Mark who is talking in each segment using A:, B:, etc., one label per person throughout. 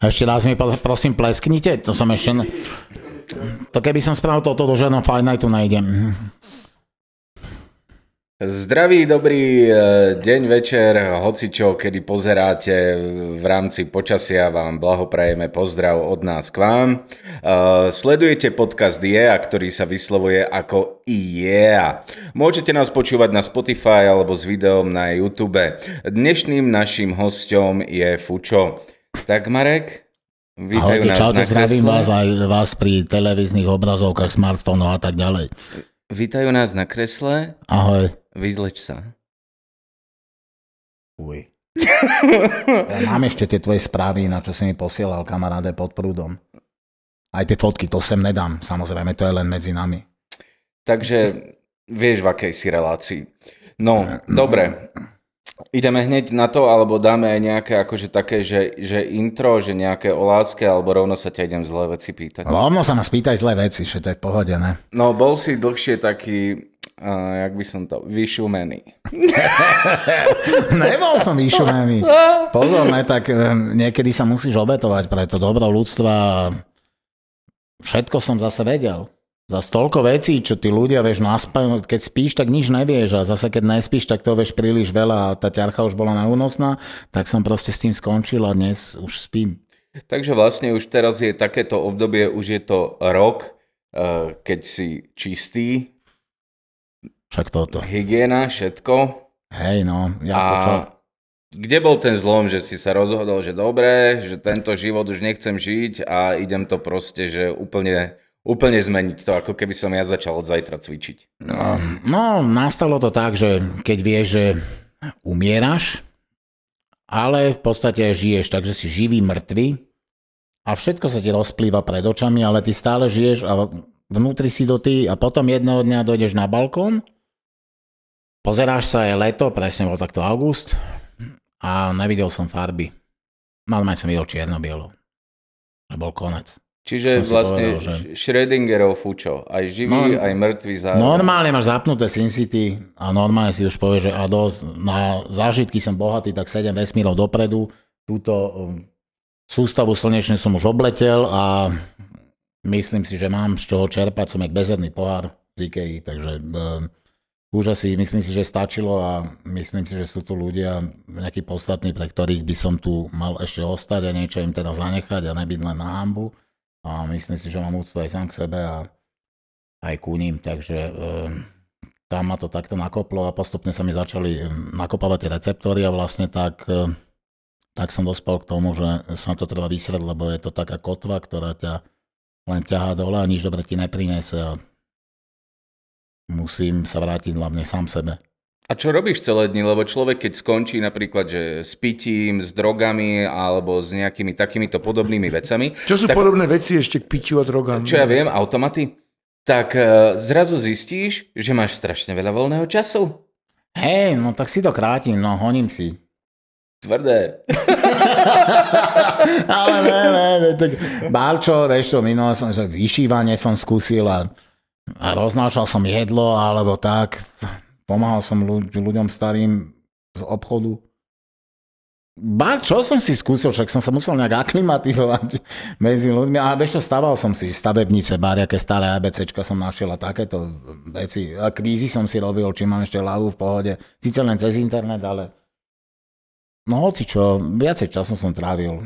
A: Ešte raz mi prosím plesknite, to som ešte... To keby som spravil toto, do žiadnom Fight Nightu nájdem.
B: Zdravý, dobrý eh, deň, večer, hocičo, kedy pozeráte v rámci počasia, vám blahoprajeme pozdrav od nás k vám. Eh, sledujete podcast Yeah, ktorý sa vyslovuje ako Yeah. Môžete nás počúvať na Spotify alebo s videom na YouTube. Dnešným našim hostom je Fučo. Tak Marek, vítajú Ahojte, nás čaute, na zdravím kresle. vás
A: aj vás pri televíznych obrazovkách, smartfónov a tak ďalej.
B: Vítajú nás na kresle.
A: Ahoj. Vyzleč sa.
B: Uj. Ja mám
A: ešte tie tvoje správy, na čo si mi posielal, kamaráde, pod prúdom. Aj tie fotky, to sem nedám, samozrejme, to je len medzi nami.
B: Takže vieš, v akej si relácii. No, no. dobre. Ideme hneď na to, alebo dáme aj nejaké akože také, že, že intro, že nejaké o láske, alebo rovno sa ťa idem zlé veci pýtať.
A: Rovno sa nás pýtaj zlé veci, že to je pohodené.
B: No, bol si dlhšie taký, uh, jak by som to, vyšumený.
A: Nebol som vyšumený. Pozor, ne, tak um, niekedy sa musíš obetovať pre to dobro ľudstva. Všetko som zase vedel za toľko vecí, čo tí ľudia, vieš, naspa- keď spíš, tak nič nevieš a zase keď nespíš, tak to vieš príliš veľa a tá ťarcha už bola neúnosná, tak som proste s tým skončil a dnes už spím.
B: Takže vlastne už teraz je takéto obdobie, už je to rok, eh, keď si čistý. Však toto. Hygiena, všetko.
A: Hej, no. Ja a počal.
B: kde bol ten zlom, že si sa rozhodol, že dobre, že tento život už nechcem žiť a idem to proste, že úplne úplne zmeniť to, ako keby som ja začal od zajtra cvičiť?
A: No, no nastalo to tak, že keď vieš, že umieraš, ale v podstate žiješ, takže si živý, mŕtvy a všetko sa ti rozplýva pred očami, ale ty stále žiješ a vnútri si do ty a potom jedného dňa dojdeš na balkón, pozeráš sa, je leto, presne bol takto august a nevidel som farby. Normálne som videl čierno-bielo. A bol konec.
B: Čiže Som vlastne povedal, že... Schrödingerov fučo, aj živý, no, aj mŕtvý Za... Normálne
A: máš zapnuté SimCity a normálne si už povieš, že a dosť, na zážitky som bohatý, tak 7 vesmírov dopredu, túto um, sústavu slnečnú som už obletel a myslím si, že mám z čoho čerpať, som jak bezerný pohár z IKEA, takže už um, asi myslím si, že stačilo a myslím si, že sú tu ľudia nejakí podstatní, pre ktorých by som tu mal ešte ostať a niečo im teda zanechať a nebyť len na hambu a myslím si, že mám úctu aj sám k sebe a aj ku ním, takže e, tam ma to takto nakoplo a postupne sa mi začali eh, nakopávať tie receptory a vlastne tak, e, tak som dospel k tomu, že sa to treba vysrať, lebo je to taká kotva, ktorá ťa len ťahá dole a nič dobre ti neprinese a musím sa vrátiť hlavne sám sebe.
B: A čo robíš celé dni? Lebo človek, keď skončí napríklad, že s pitím, s drogami alebo s nejakými takýmito podobnými vecami. Čo sú tak, podobné
C: veci ešte k pitiu a drogám? Čo ja viem,
B: automaty? Tak eh, zrazu zistíš, že máš strašne veľa voľného času. Hej,
A: no tak si to krátim, no honím si.
B: Tvrdé.
A: Ale ne, ne, ne, tak Barčo, vieš čo, minulé som, že vyšívanie som skúsil a, a roznášal som jedlo alebo tak. Pomáhal som ľuďom starým z obchodu. Ba, čo som si skúsil, však som sa musel nejak aklimatizovať medzi ľuďmi. A vieš čo, stával som si stavebnice, aké staré ABCčka som našiel a takéto veci. A krízy som si robil, či mám ešte ľavu v pohode. Sice len cez internet, ale... No hoci čo, viacej času som trávil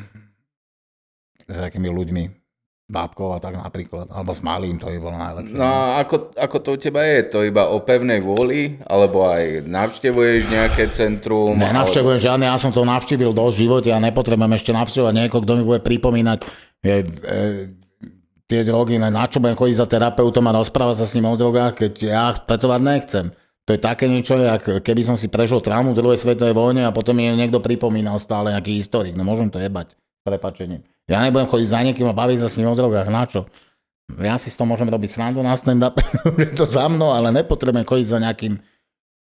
A: s takými ľuďmi bábkou a tak napríklad, alebo s malým, to je bolo najlepšie.
B: No, no. ako, ako to u teba je? To iba o pevnej vôli, alebo aj navštevuješ nejaké centrum? navštevujem
A: ale... žiadne, ja som to navštívil do živote a nepotrebujem ešte navštevovať niekoho, kto mi bude pripomínať je, e, tie drogy, na čo budem chodiť za terapeutom a rozprávať sa s ním o drogách, keď ja petovať nechcem. To je také niečo, ako keby som si prežil traumu v druhej svetovej vojne a potom mi niekto pripomínal stále nejaký historik. No môžem to jebať, prepačením. Ja nebudem chodiť za niekým a baviť sa s ním o drogách, na čo? Ja si s tom môžem robiť srandu na stand-up, je to za mnou, ale nepotrebujem chodiť za nejakým,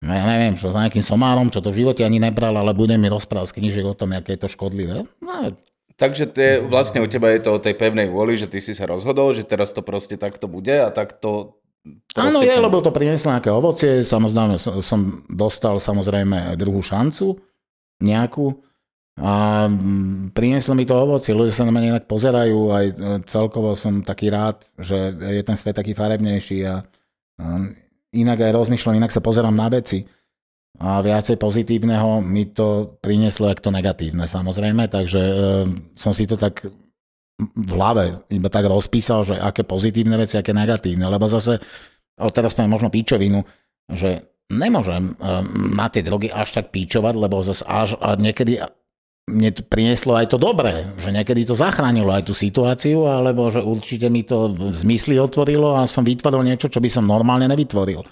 A: ja neviem, čo, za nejakým somárom, čo to v živote ani nebral, ale budem mi rozprávať z knižek o tom, aké je to škodlivé. No,
B: Takže tie, vlastne u teba je to o tej pevnej vôli, že ty si sa rozhodol, že teraz to proste takto bude a takto...
A: Áno, je, lebo to prinieslo nejaké ovocie, samozrejme som dostal samozrejme druhú šancu nejakú, a mm, prinieslo mi to ovoci, ľudia sa na mňa inak pozerajú, aj e, celkovo som taký rád, že je ten svet taký farebnejší a inak aj rozmýšľam, inak sa pozerám na veci. A viacej pozitívneho mi to prinieslo, jak to negatívne samozrejme, takže e, som si to tak v hlave iba tak rozpísal, že aké pozitívne veci, aké negatívne, lebo zase, teraz poviem možno píčovinu, že nemôžem e, na tie drogy až tak píčovať, lebo zase až a niekedy mne prinieslo aj to dobré, že niekedy to zachránilo aj tú situáciu, alebo že určite mi to zmysly otvorilo a som vytvoril niečo, čo by som normálne nevytvoril.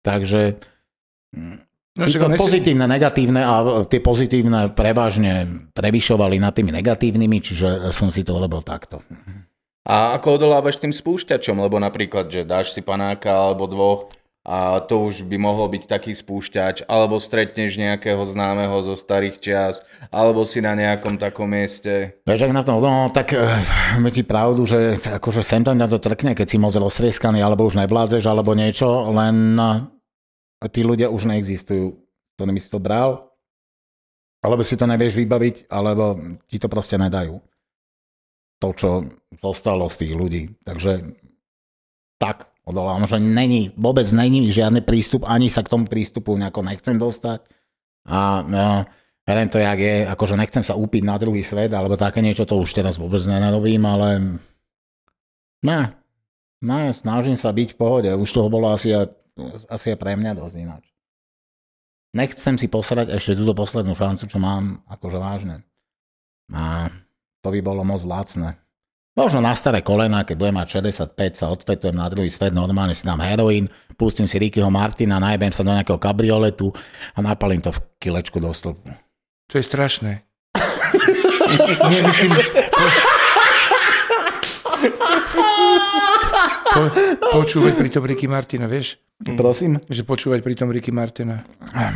A: Takže
B: no, to pozitívne,
A: negatívne a e, tie pozitívne prevažne prevyšovali nad tými negatívnymi, čiže som si to urobil takto.
B: A ako odolávaš tým spúšťačom? Lebo napríklad, že dáš si panáka alebo dvoch a to už by mohol byť taký spúšťač, alebo stretneš nejakého známeho zo starých čias, alebo si na nejakom takom mieste.
A: Vieš, ak na tom, no tak uh, eh, mi ti pravdu, že akože sem tam to trkne, keď si moc roztrieskaný, alebo už nevládzeš, alebo niečo, len eh, tí ľudia už neexistujú. To nemi si to bral, alebo si to nevieš vybaviť, alebo ti to proste nedajú. To, čo zostalo z tých ľudí. Takže tak, odolám, že není, vôbec není žiadny prístup, ani sa k tomu prístupu nejako nechcem dostať. A ja no, neviem to, jak je, akože nechcem sa úpiť na druhý svet, alebo také niečo, to už teraz vôbec nenarobím, ale ne, ne, snažím sa byť v pohode. Už toho bolo asi, asi pre mňa dosť ináč. Nechcem si posrať ešte túto poslednú šancu, čo mám, akože vážne. A to by bolo moc lacné. Možno na staré kolena, keď budem mať 65, sa odpetujem na druhý svet, normálne si dám heroín, pustím si Rickyho Martina, najbem sa do nejakého kabrioletu a napalím to v kilečku do stĺpu. To je strašné.
B: Nemyslím, že... po,
C: počúvať pri tom Ricky Martina, vieš? Prosím? Že počúvať pri tom Ricky Martina.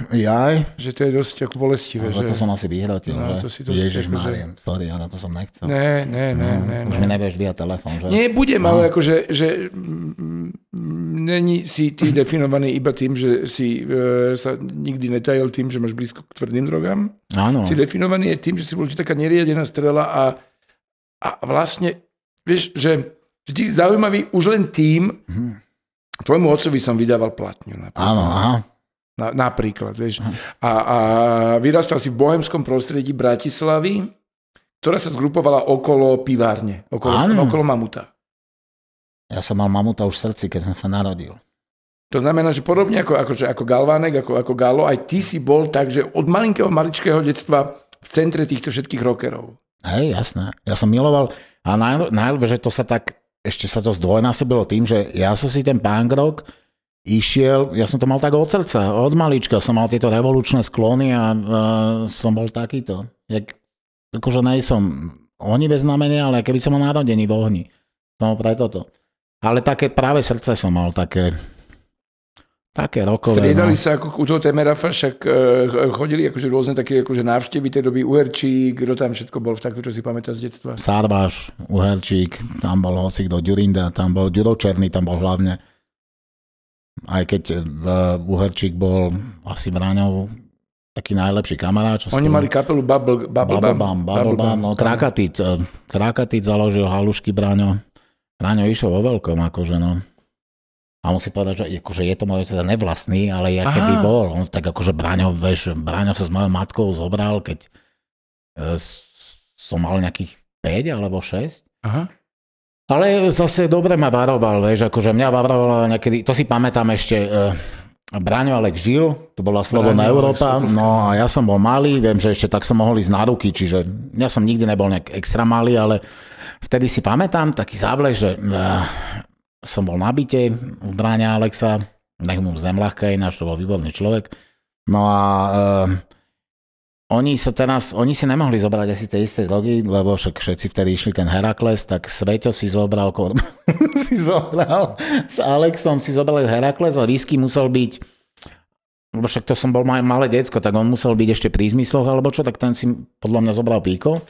A: Jaj? Že to je dosť ako bolestivé. No, že... to som asi vyhrotil. No, to si to Ježiš ako, že... sorry, ale to som nechcel. Ne, ne, ne. No, ne, už ne. mi nevieš via telefón, že? Nie, budem, no. ale
C: akože, že není si ty definovaný iba tým, že si e, sa nikdy netajil tým, že máš blízko k tvrdým drogám. Áno. Si definovaný je tým, že si bol taká neriadená strela a, a vlastne, vieš, že že ty si zaujímavý už len tým, hmm. tvojmu otcovi som vydával platňu. Áno, aha. Na, napríklad, vieš. Aha. A, a vyrastal si v bohemskom prostredí Bratislavy, ktorá sa zgrupovala okolo pivárne, okolo, okolo mamuta.
A: Ja som mal mamuta už v srdci, keď som sa narodil.
C: To znamená, že podobne ako, ako, ako Galvánek, ako, ako Galo, aj ty si bol tak, že od malinkého, maličkého detstva v centre týchto všetkých rockerov.
A: Hej, jasné. Ja som miloval a najlepšie, že to sa tak ešte sa to zdvojnásobilo tým, že ja som si ten punk rock išiel, ja som to mal tak od srdca, od malička som mal tieto revolučné sklony a uh, som bol takýto. Jak, akože oni bez znamenia, ale keby som mal narodený v ohni. No pre toto. Ale také práve srdce som mal, také Také rokové. Striedali no.
C: sa, ako u toho Temerafa, však e, eh, chodili akože rôzne také akože návštevy tej doby, Uherčík, kto tam všetko bol v takto, čo si pamätá z
A: detstva. Sarváš, Uherčík, tam bol hocik do Ďurinda, tam bol Ďuročerný, tam bol hlavne. Aj keď e, Uherčík bol asi Braňov taký najlepší kamarát. Čo Oni spolu... mali kapelu
C: Bubble, Bubble, Bubble Bam. Bubble Bam, no
A: Krakatic. Krakatic eh, založil Halušky Braňo. Braňo išiel vo veľkom, akože no. A musím povedať, že akože je to môj teda nevlastný, ale ja keby bol. On tak akože Braňo, vieš, Braňo sa s mojou matkou zobral, keď e, som mal nejakých 5 alebo 6. Aha. Ale zase dobre ma varoval, vieš, akože mňa varoval niekedy, to si pamätám ešte, e, Braňo Alek žil, to bola Slobodná Európa, no a ja som bol malý, viem, že ešte tak som mohol ísť na ruky, čiže ja som nikdy nebol nejak extra malý, ale vtedy si pamätám taký záble, že e, som bol na byte u bráňa Alexa, na mu ľahká ináč, to bol výborný človek. No a e, oni sa teraz, oni si nemohli zobrať asi tie isté drogy, lebo však všetci vtedy išli ten Herakles, tak Sveťo si zobral, si zobral s Alexom, si zobral Herakles a výsky musel byť lebo však to som bol mal, malé decko, tak on musel byť ešte pri zmysloch alebo čo, tak ten si podľa mňa zobral píko,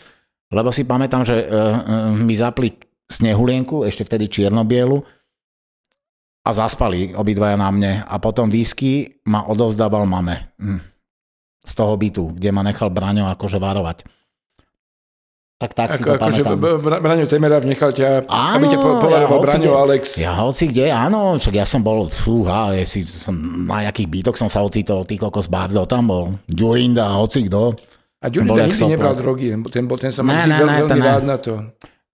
A: lebo si pamätám, že uh, uh, mi zapli snehulienku, ešte vtedy čierno-bielu a zaspali obidvaja na mne a potom výsky ma odovzdával mame hm. z toho bytu, kde ma nechal Braňo akože varovať. Tak tak si Ako, to akože
C: pamätám. Braňo Temerav nechal ťa, áno, aby ťa povaroval ja Braňo
A: Alex. Ja hoci kde, áno, však ja som bol, fúha, ja si, som, na jakých bytok som sa ocitol, ty kokos Bardo tam bol, Durinda, hoci kto. A Durinda nikdy nebral
C: drogy, ten, bol, ten sa mal veľmi rád na
A: to.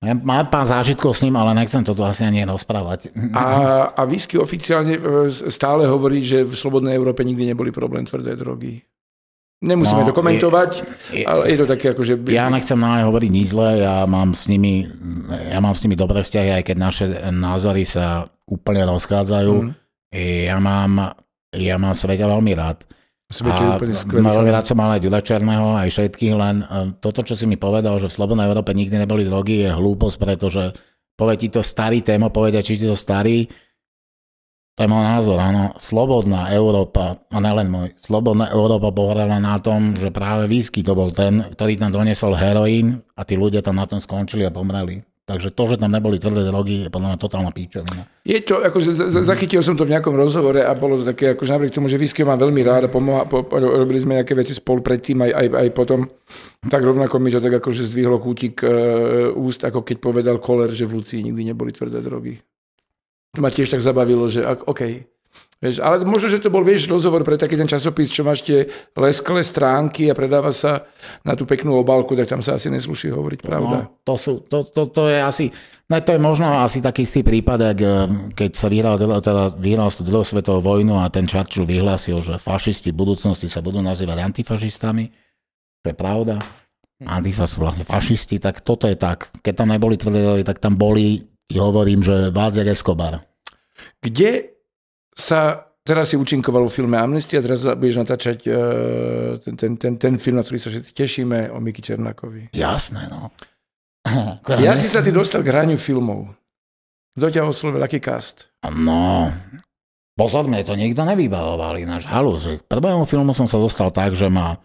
A: Mám pár zážitkov s ním, ale nechcem to tu asi ani rozprávať. A,
C: a whisky oficiálne e, stále hovorí, že v Slobodnej Európe nikdy neboli problém tvrdé drogy.
A: Nemusíme no, to komentovať, je, je, ale je to také ako, že... Ja nechcem na hovoriť nič zle, ja mám s nimi, ja mám s nimi dobré vzťahy, aj keď naše názory sa úplne rozchádzajú. Mm. Ja mám, ja mám svetia veľmi rád. Svedčí a úplne rád som mal aj Duda Černého, aj všetkých, len e, toto, čo si mi povedal, že v Slobodnej Európe nikdy neboli drogy, je hlúposť, pretože povie ti to starý téma, povedia, či ti to starý, to je môj názor, áno. Slobodná Európa, a nelen môj, slobodná Európa pohrala na tom, že práve výsky to bol ten, ktorý tam donesol heroín a tí ľudia tam na tom skončili a pomreli. Takže to, že tam neboli tvrdé drogy, je podľa mňa totálna píčovina.
C: Je to, akože zachytil som to v nejakom rozhovore a bolo to také, akože napriek tomu, že whisky mám veľmi rád a pomoha, po, robili sme nejaké veci spolu predtým aj, aj, aj potom, tak rovnako mi to tak akože zdvihlo kútik e, úst, ako keď povedal Koler, že v Lucii nikdy neboli tvrdé drogy. To ma tiež tak zabavilo, že ak, OK, Vieš, ale možno, že to bol, vieš, rozhovor pre taký ten časopis, čo máš tie lesklé stránky a predáva sa na tú peknú obálku,
A: tak tam sa asi nesluší hovoriť no, pravda. No, to, sú, to, to, to je asi, no to je možno asi taký istý prípad, ak, eh, keď sa vyhral, teda vyhral druhú svetovú vojnu a ten Churchill vyhlásil, že fašisti v budúcnosti sa budú nazývať antifašistami, to je pravda. Antifa sú vlastne fašisti, tak toto je tak. Keď tam neboli tvrdé, tak tam boli, hovorím, že Vázer Escobar.
C: Kde sa, teraz si účinkoval v filme Amnestia, teraz budeš natáčať uh, ten, ten, ten, ten film, na ktorý sa všetci tešíme, o Miky Černákovi. Jasné,
A: no. Ja si sa ty dostal k hraniu filmov? Kto ťa oslovil, aký cast? No, Posledne to nikto nevybavoval, ináš halus. K prvému filmu som sa dostal tak, že ma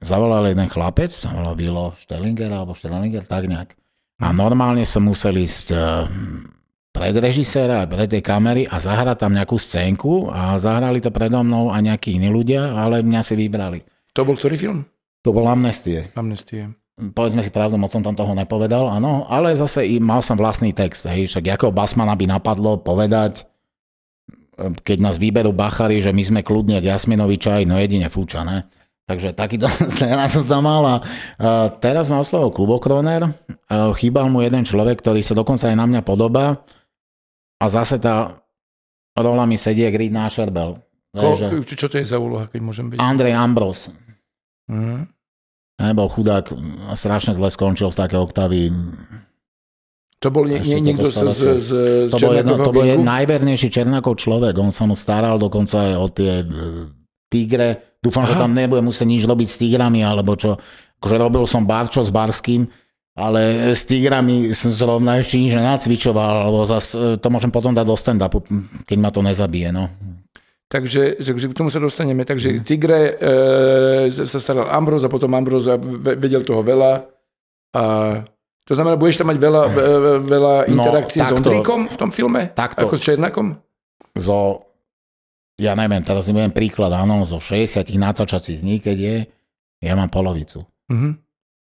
A: zavolal jeden chlapec, sa volal Vilo Štelinger alebo Štelinger, tak nejak. A normálne som musel ísť e, pred režiséra, pred tej kamery a zahrať tam nejakú scénku a zahrali to predo mnou a nejakí iní ľudia, ale mňa si vybrali. To bol ktorý film? To bol Amnestie. Amnestie. Povedzme si pravdu, moc som tam toho nepovedal, áno, ale zase mal som vlastný text, hej, však Jakov Basmana by napadlo povedať, ehm, keď nás vyberú bachary, že my sme kľudne k Jasminovi čaj, no jedine fúča, ne? Takže takýto scéna som tam mal a teraz ma oslovil klubokroner, chýbal mu jeden človek, ktorý sa dokonca aj na mňa podobá, a zase tá rola mi sedie grid na šerbel. Ko,
C: čo to je za úloha, keď môžem byť? Andrej
A: Ambros. Mm. Nebol chudák, strašne zle skončil v také oktavy. To bol nie, nie, niekto z, z, z To bol, jedno, to bol najvernejší Černákov človek. On sa mu staral dokonca aj o tie e, tigre. Dúfam, Aha. že tam nebude musieť nič robiť s tigrami, alebo čo. Akože robil som barčo s Barským, ale s tigrami som zrovna ešte nič nacvičoval, alebo e, to môžem potom dať do stand-upu, keď ma to nezabije. No.
C: Takže, takže k tomu sa dostaneme. Takže mhm. Tigre e, sa staral Ambroz a potom Ambroz a vedel toho veľa. A to znamená, budeš tam mať veľa, veľa no, interakcií no, s Ondríkom v tom filme? Takto. Ako s
A: Černakom? Zo, ja neviem, teraz nebudem príklad, áno, zo 60 natáčacích dní, keď je, ja mám polovicu. Mm-hmm.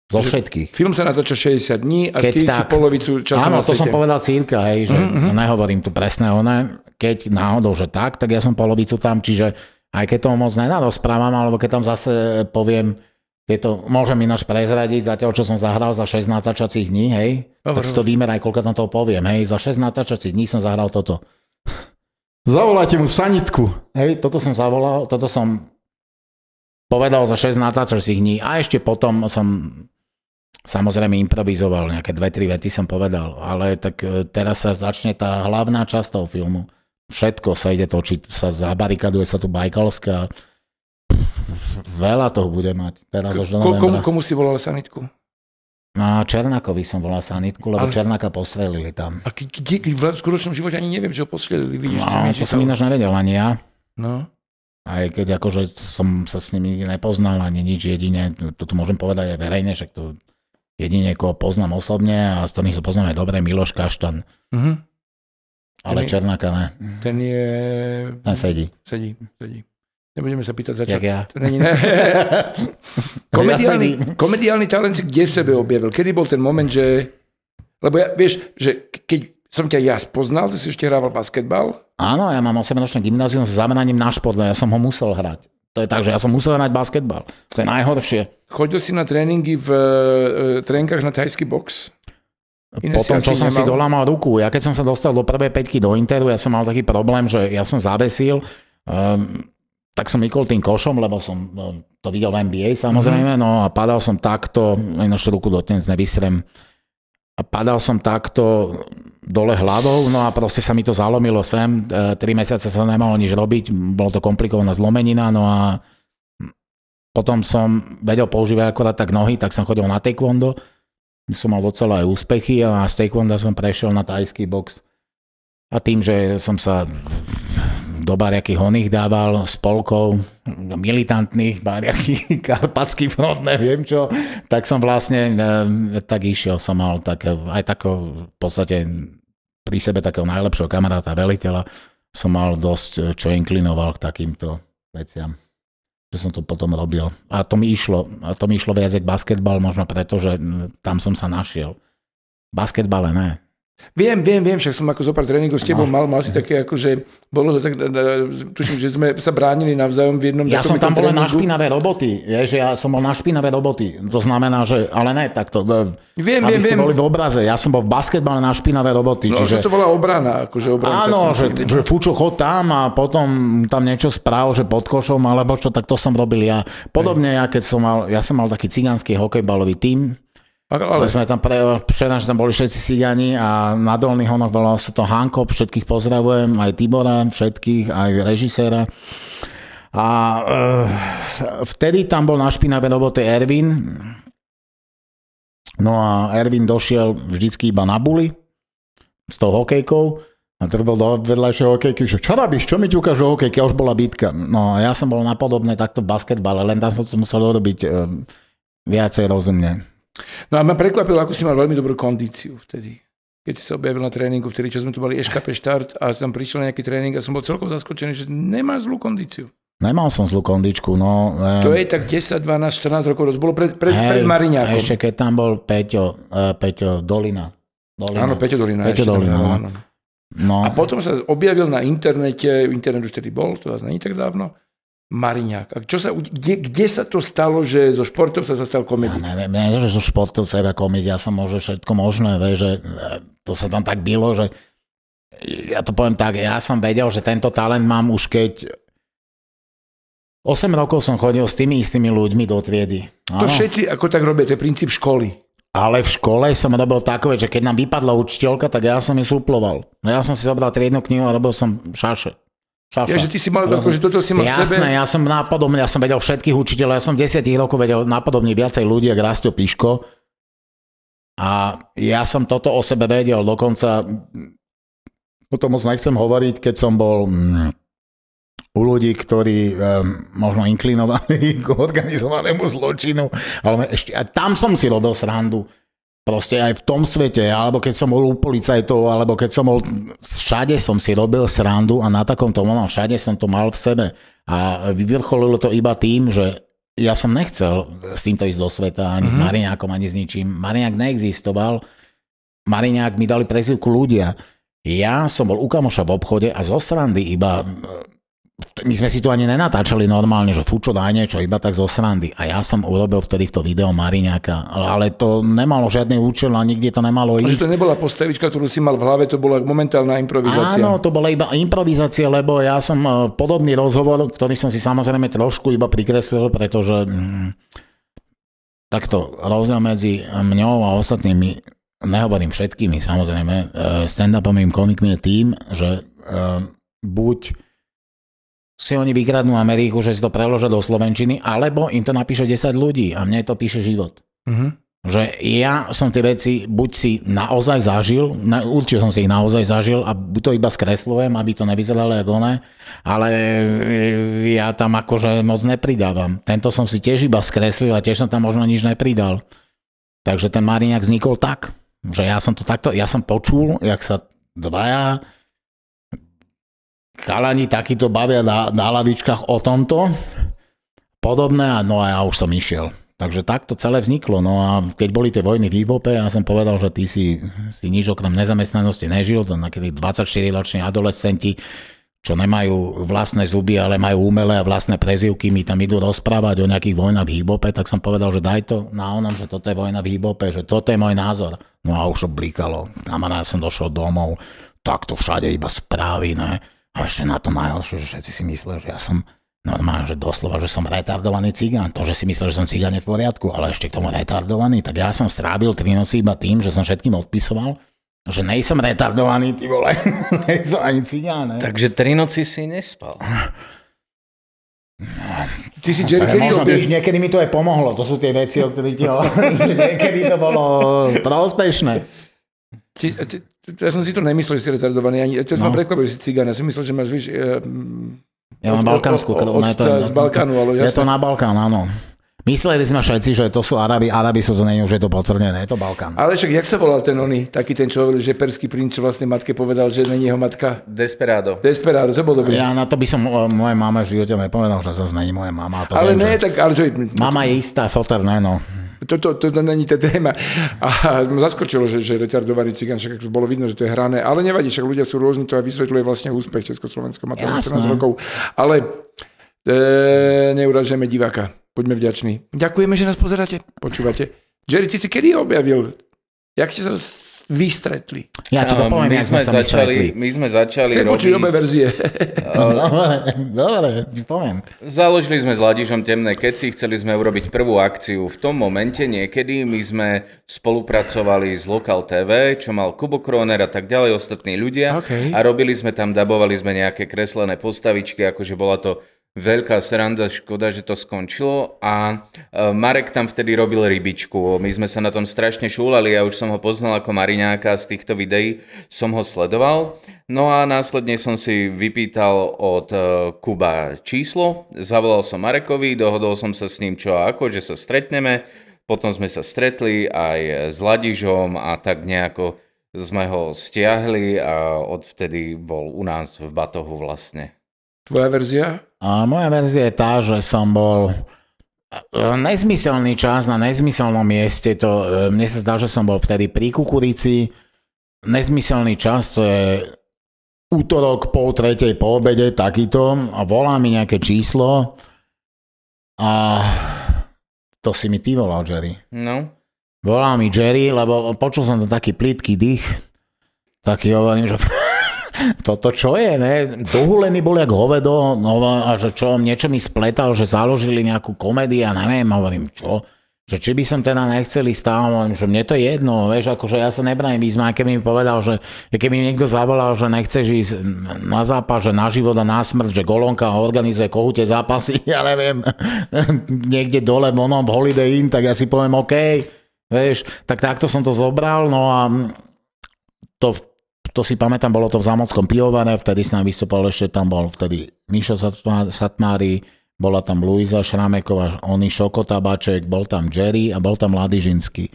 A: Zo všetkých.
C: Film sa natáča 60 dní a keď ty tak, si polovicu času Áno, to som povedal
A: Cínka, hej, že mm-hmm. nehovorím tu presné one. Keď náhodou, že tak, tak ja som polovicu tam, čiže aj keď tomu moc nenadospravam, alebo keď tam zase poviem, tieto, môžem ináč prezradiť, zatiaľ čo som zahral za 6 natáčacích dní, hej, Dobre. tak si to výmer aj koľko tam toho poviem, hej, za 6 natáčacích dní som zahral toto. Zavoláte mu sanitku. Hej, toto som zavolal, toto som povedal za 6 natáčacích dní a ešte potom som Samozrejme improvizoval, nejaké dve, tri vety som povedal, ale tak e, teraz sa začne tá hlavná časť toho filmu. Všetko sa ide točiť, sa zabarikaduje sa tu Bajkalská. Veľa toho bude mať. Teraz až do komu,
C: komu si volal sanitku?
A: No, Černákovi som volal sanitku, lebo ale... Černáka postrelili tam. A
C: kde, v skutočnom živote ani neviem, že ho postrelili. Vidíš, no, to som ináč
A: nevedel ani ja. No. Aj keď akože som sa s nimi nepoznal ani nič jedine, to tu môžem povedať aj verejne, však to Jedine, koho poznám osobne a z ktorých sa poznáme dobre, Miloš Kaštan.
C: Mm-hmm. Ale ten Černáka ne. Ten je... Ten sedí. Sedí, sedí. Nebudeme sa pýtať za čo. Ja. není ne. komediálny, ja komediálny talent si kde v sebe objavil? Kedy bol ten moment, že... Lebo ja, vieš, že keď som ťa ja spoznal, že si ešte hrával basketbal.
A: Áno, ja mám 8-ročné gymnázium s zameraním na šport, no ja som ho musel hrať. To je tak, že ja som musel hrať basketbal. To je najhoršie.
C: Chodil si na tréningy v uh, trénkach na thajský box?
A: Iné Potom, čo som nemal... si dolámal ruku, ja keď som sa dostal do prvej peťky do Interu, ja som mal taký problém, že ja som zavesil, um, tak som ikol tým košom, lebo som no, to videl v NBA samozrejme, mm-hmm. no a padal som takto, ináč ruku dotnes nevysrem, a padal som takto dole hlavou, no a proste sa mi to zalomilo sem, e, tri mesiace som nemohol nič robiť, bolo to komplikovaná zlomenina, no a potom som vedel používať akorát tak nohy, tak som chodil na taekwondo, som mal docela aj úspechy a z taekwonda som prešiel na tajský box. A tým, že som sa do bariaky honých dával, spolkov, militantných bariaky, karpatský front, neviem čo, tak som vlastne, e, tak išiel som mal tak, aj tako v podstate pri sebe takého najlepšieho kamaráta, veliteľa, som mal dosť, e, čo inklinoval k takýmto veciam. Že som to potom robil. A to mi išlo, a to mi išlo viac k basketbal, možno preto, že tam som sa našiel. Basketbale ne,
C: Viem, viem, viem, však som ako zo pár tréningov s tebou no. mal, mal si také ako, že bolo to tak, tuším, že sme sa bránili navzájom v jednom Ja som tam bol na
A: špinavé roboty, je, že ja som bol na špinavé roboty, to znamená, že, ale ne, tak to, eh, viem, aby viem, viem. boli v obraze, ja som bol v basketbale na špinavé roboty. No, čiže... to
C: bola obrana, akože obrana. Áno, že, že
A: Fučo chod tam a potom tam niečo správ, že pod košom alebo čo, tak to som robil ja. Podobne ja, keď som mal, ja som mal taký cigánsky hokejbalový tím, ale... sme tam pre, že tam boli všetci Sigani a na dolných honoch volalo sa to Hankop, všetkých pozdravujem, aj Tibora, všetkých, aj režiséra. A e, vtedy tam bol na špinavé roboty Ervin. No a Erwin došiel vždycky iba na buli s tou hokejkou. A to bol do vedľajšieho hokejky, že čo robíš, čo mi ti ukážu hokejky, už bola bitka. No a ja som bol na podobné takto basketbale, len tam som to musel dorobiť e, eh, viacej rozumne.
C: No a ma prekvapilo, ako si mal veľmi dobrú kondíciu vtedy keď sa objavil na tréningu, vtedy, čo sme tu mali Eškape štart a tam prišiel nejaký tréning a som bol celkom zaskočený, že nemá zlú kondíciu.
A: Nemal som zlú kondičku, no... to je
C: tak 10, 12, 14 rokov, to bolo pred, pred, hej, pred Mariňákom. Ešte
A: keď tam bol Peťo, uh, Peťo Dolina.
C: Dolina. Áno, Peťo Dolina. Peťo Dolina, tam, no. áno. No. A potom sa objavil na internete, internet už tedy bol, to vás není tak dávno, Mariňák. A čo sa, kde, kde sa
A: to stalo, že zo
C: športovca sa stal komik? Ja
A: neviem, nie, že zo športovca iba komik, ja som môže všetko možné, vie, že e, to sa tam tak bylo, že ja to poviem tak, ja som vedel, že tento talent mám už keď 8 rokov som chodil s tými istými ľuďmi do triedy. Ano. To všetci ako tak robia, to je princíp školy. Ale v škole som robil takové, že keď nám vypadla učiteľka, tak ja som ju súploval. No ja som si zobral triednu knihu a robil som šaše. Saša. Ja, že ty si mal, ako, som... že toto si mal Jasné, sebe. ja som nápodobný, ja som vedel všetkých učiteľov, ja som v desiatich rokov vedel nápodobný viacej ľudí, ako Rastio Piško. A ja som toto o sebe vedel, dokonca o tom moc nechcem hovoriť, keď som bol mm, u ľudí, ktorí um, možno inklinovali k organizovanému zločinu, ale ešte, a tam som si robil srandu Proste aj v tom svete, alebo keď som bol u policajtov, alebo keď som bol, všade som si robil srandu a na takom tom mám, no, všade som to mal v sebe. A vyvrcholilo to iba tým, že ja som nechcel s týmto ísť do sveta, ani mm-hmm. s mhm. Mariňákom, ani s ničím. Mariňák neexistoval, Mariňák mi dali prezivku ľudia. Ja som bol u kamoša v obchode a zo srandy iba my sme si tu ani nenatáčali normálne, že fučo daj niečo, iba tak zo srandy. A ja som urobil vtedy v to video Mariňáka, ale to nemalo žiadny účel a nikde to nemalo ísť. to nebola postavička,
C: ktorú si mal v hlave, to bola momentálna improvizácia. Áno,
A: to bola iba improvizácia, lebo ja som e, podobný rozhovor, ktorý som si samozrejme trošku iba prikreslil, pretože hm, takto rozdiel medzi mňou a ostatnými, nehovorím všetkými samozrejme, e, stand-upovým komikmi je tým, že hm, buď si oni vykradnú Ameriku, že si to preložia do Slovenčiny, alebo im to napíše 10 ľudí a mne to píše život. Mm-hmm. Že ja som tie veci buď si naozaj zažil, na, určite som si ich naozaj zažil a buď to iba skreslujem, aby to nevyzeralo ako ne, ale e, ja tam akože moc nepridávam. Tento som si tiež iba skreslil a tiež som tam možno nič nepridal. Takže ten Mariňák vznikol tak, že ja som to takto, ja som počul, jak sa dvaja kalani takýto bavia na, na lavičkách o tomto. Podobné, no a ja už som išiel. Takže takto celé vzniklo. No a keď boli tie vojny v Ibope, ja som povedal, že ty si, si nič okrem nezamestnanosti nežil, to kedy 24-roční adolescenti, čo nemajú vlastné zuby, ale majú umelé a vlastné prezivky, mi tam idú rozprávať o nejakých vojnách v Ibope, tak som povedal, že daj to na onom, že toto je vojna v Ibope, že toto je môj názor. No a už oblíkalo. Na ja som došiel domov, takto všade iba správy, ne? A ešte na to najhoršie, že všetci si myslia, že ja som normálne, že doslova, že som retardovaný cigán. To, že si myslel, že som cigán je v poriadku, ale ešte k tomu retardovaný, tak ja som strábil tri noci iba tým, že som všetkým odpisoval, že nejsem retardovaný, ty vole, nejsem ani cigán. Ne? Takže tri noci si nespal. No, ty si Jerry Kelly možno, niekedy mi to aj pomohlo, to sú tie veci, o ktorých ti hovorím, niekedy to bolo prospešné.
C: Ja som si to nemyslel, že si retardovaný. Ani, to no. ma prekvapilo, že si cigán. Ja som myslel, že máš, víš... E,
A: ja mám balkánsku, ona je to... Z Balkánu, ale jasné. Je to na Balkán, áno. Mysleli sme všetci, že to sú Arabi, Arabi sú to není, že je to potvrdené, je to Balkán.
C: Ale však, jak sa volal ten oný, taký ten, čo hovoril, že perský princ, čo vlastne matke povedal, že není jeho matka?
B: Desperado.
C: Desperado,
A: to bol dobrý. Ja na to by som e, moje mama v živote nepovedal, že zase není moje mama. To ale viem, ne, že... tak, ale to... Mama je istá, fotr, ne, no. Toto, toto není tá téma. A zaskočilo, že,
C: že retardovaný cigán, však bolo vidno, že to je hrané, ale nevadí, však ľudia sú rôzni, to aj vysvetľuje vlastne úspech Československa, má to 14 rokov. Ale e, neuražujeme diváka, buďme vďační. Ďakujeme, že nás pozeráte, počúvate. Jerry, ty si kedy objavil? Jak ste sa
A: vystretli? Ja to poviem, my, sme sa začali,
B: my sme začali Chcem robiť... obe verzie.
A: No, dobre, poviem.
B: Založili sme s Ladižom Temné keci, chceli sme urobiť prvú akciu. V tom momente niekedy my sme spolupracovali s Lokal TV, čo mal Kubo Kroner a tak ďalej, ostatní ľudia. Okay. A robili sme tam, dabovali sme nejaké kreslené postavičky, akože bola to veľká sranda, škoda, že to skončilo a e, Marek tam vtedy robil rybičku. My sme sa na tom strašne šúlali, ja už som ho poznal ako Mariňáka z týchto videí, som ho sledoval. No a následne som si vypýtal od e, Kuba číslo, zavolal som Marekovi, dohodol som sa s ním čo a ako, že sa stretneme. Potom sme sa stretli aj s Ladižom a tak nejako sme ho stiahli a odvtedy bol u nás v Batohu vlastne.
A: Tvoja verzia a moja verzia je tá, že som bol e, nezmyselný čas na nezmyselnom mieste. To, e, mne sa zdá, že som bol vtedy pri kukurici. Nezmyselný čas, to je útorok pol tretej po obede, takýto. A volá mi nejaké číslo. A to si mi ty volal, Jerry. No. Volá mi Jerry, lebo počul som to taký plitký dých. Taký hovorím, že toto čo je, ne? Dohulený bol jak hovedo no, a že čo, niečo mi spletal, že založili nejakú komédiu a neviem, hovorím, čo? Že či by som teda nechcel ísť tam, hovorím, že mne to je jedno, vieš, akože ja sa nebránim ísť, keby mi povedal, že keby mi niekto zavolal, že nechce ísť na zápas, že na život a na smrť, že Golonka organizuje kohute zápasy, ja neviem, niekde dole, onom, v Holiday Inn, tak ja si poviem, OK, vieš, tak takto som to zobral, no a to v to si pamätám, bolo to v Zamockom pivovare, vtedy s nami vystupoval ešte, tam bol vtedy Mišo Satmári, bola tam Luisa Šrameková, oni Šoko Tabaček, bol tam Jerry a bol tam Ladižinský.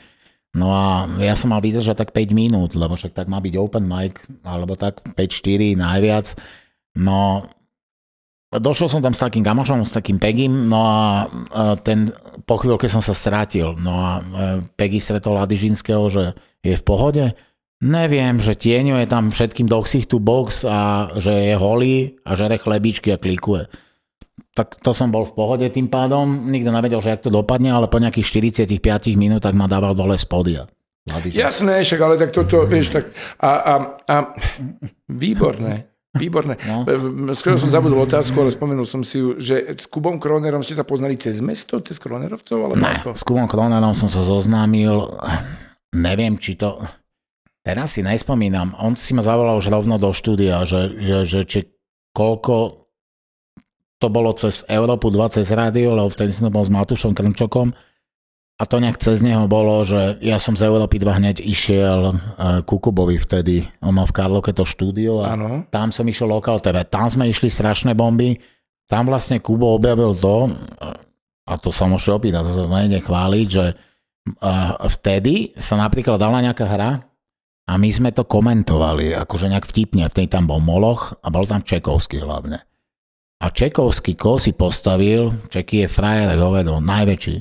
A: No a ja som mal vydržať tak 5 minút, lebo však tak má byť open mic, alebo tak 5-4 najviac. No, došiel som tam s takým kamošom, s takým Pegim, no a ten, po chvíľke som sa strátil. No a e, Peggy stretol Ladižinského, že je v pohode, Neviem, že tieňuje tam všetkým do tu box a že je holý a žere chlebičky a klikuje. Tak to som bol v pohode tým pádom, nikto nevedel, že jak to dopadne, ale po nejakých 45 minútach ma dával dole z podia.
C: Jasné, však, ale tak toto, vieš, tak a, a, a výborné. Výborné. No. E, skoro som zabudol otázku, ale spomenul som si ju, že s Kubom Kronerom ste sa poznali cez mesto, cez Kronerovcov? Alebo ne,
A: ako? s Kubom Kronerom som sa zoznámil, neviem, či to... Teraz si nespomínam, on si ma zavolal už rovno do štúdia, že, že, že či koľko to bolo cez Európu 2, cez rádio, lebo vtedy som bol s Matušom Krnčokom a to nejak cez neho bolo, že ja som z Európy 2 hneď išiel e, ku Kubovi vtedy, on mal v Karloke to štúdio a ano. tam som išiel Lokal TV, tam sme išli strašné bomby, tam vlastne Kubo objavil to, e, a to sa môžete opýtať, to sa nejde chváliť, že e, vtedy sa napríklad dala nejaká hra, a my sme to komentovali, akože nejak vtipne, vtedy tam bol Moloch a bol tam Čekovský hlavne. A Čekovský, koho si postavil, Čeký je frajer, hovedo, najväčší,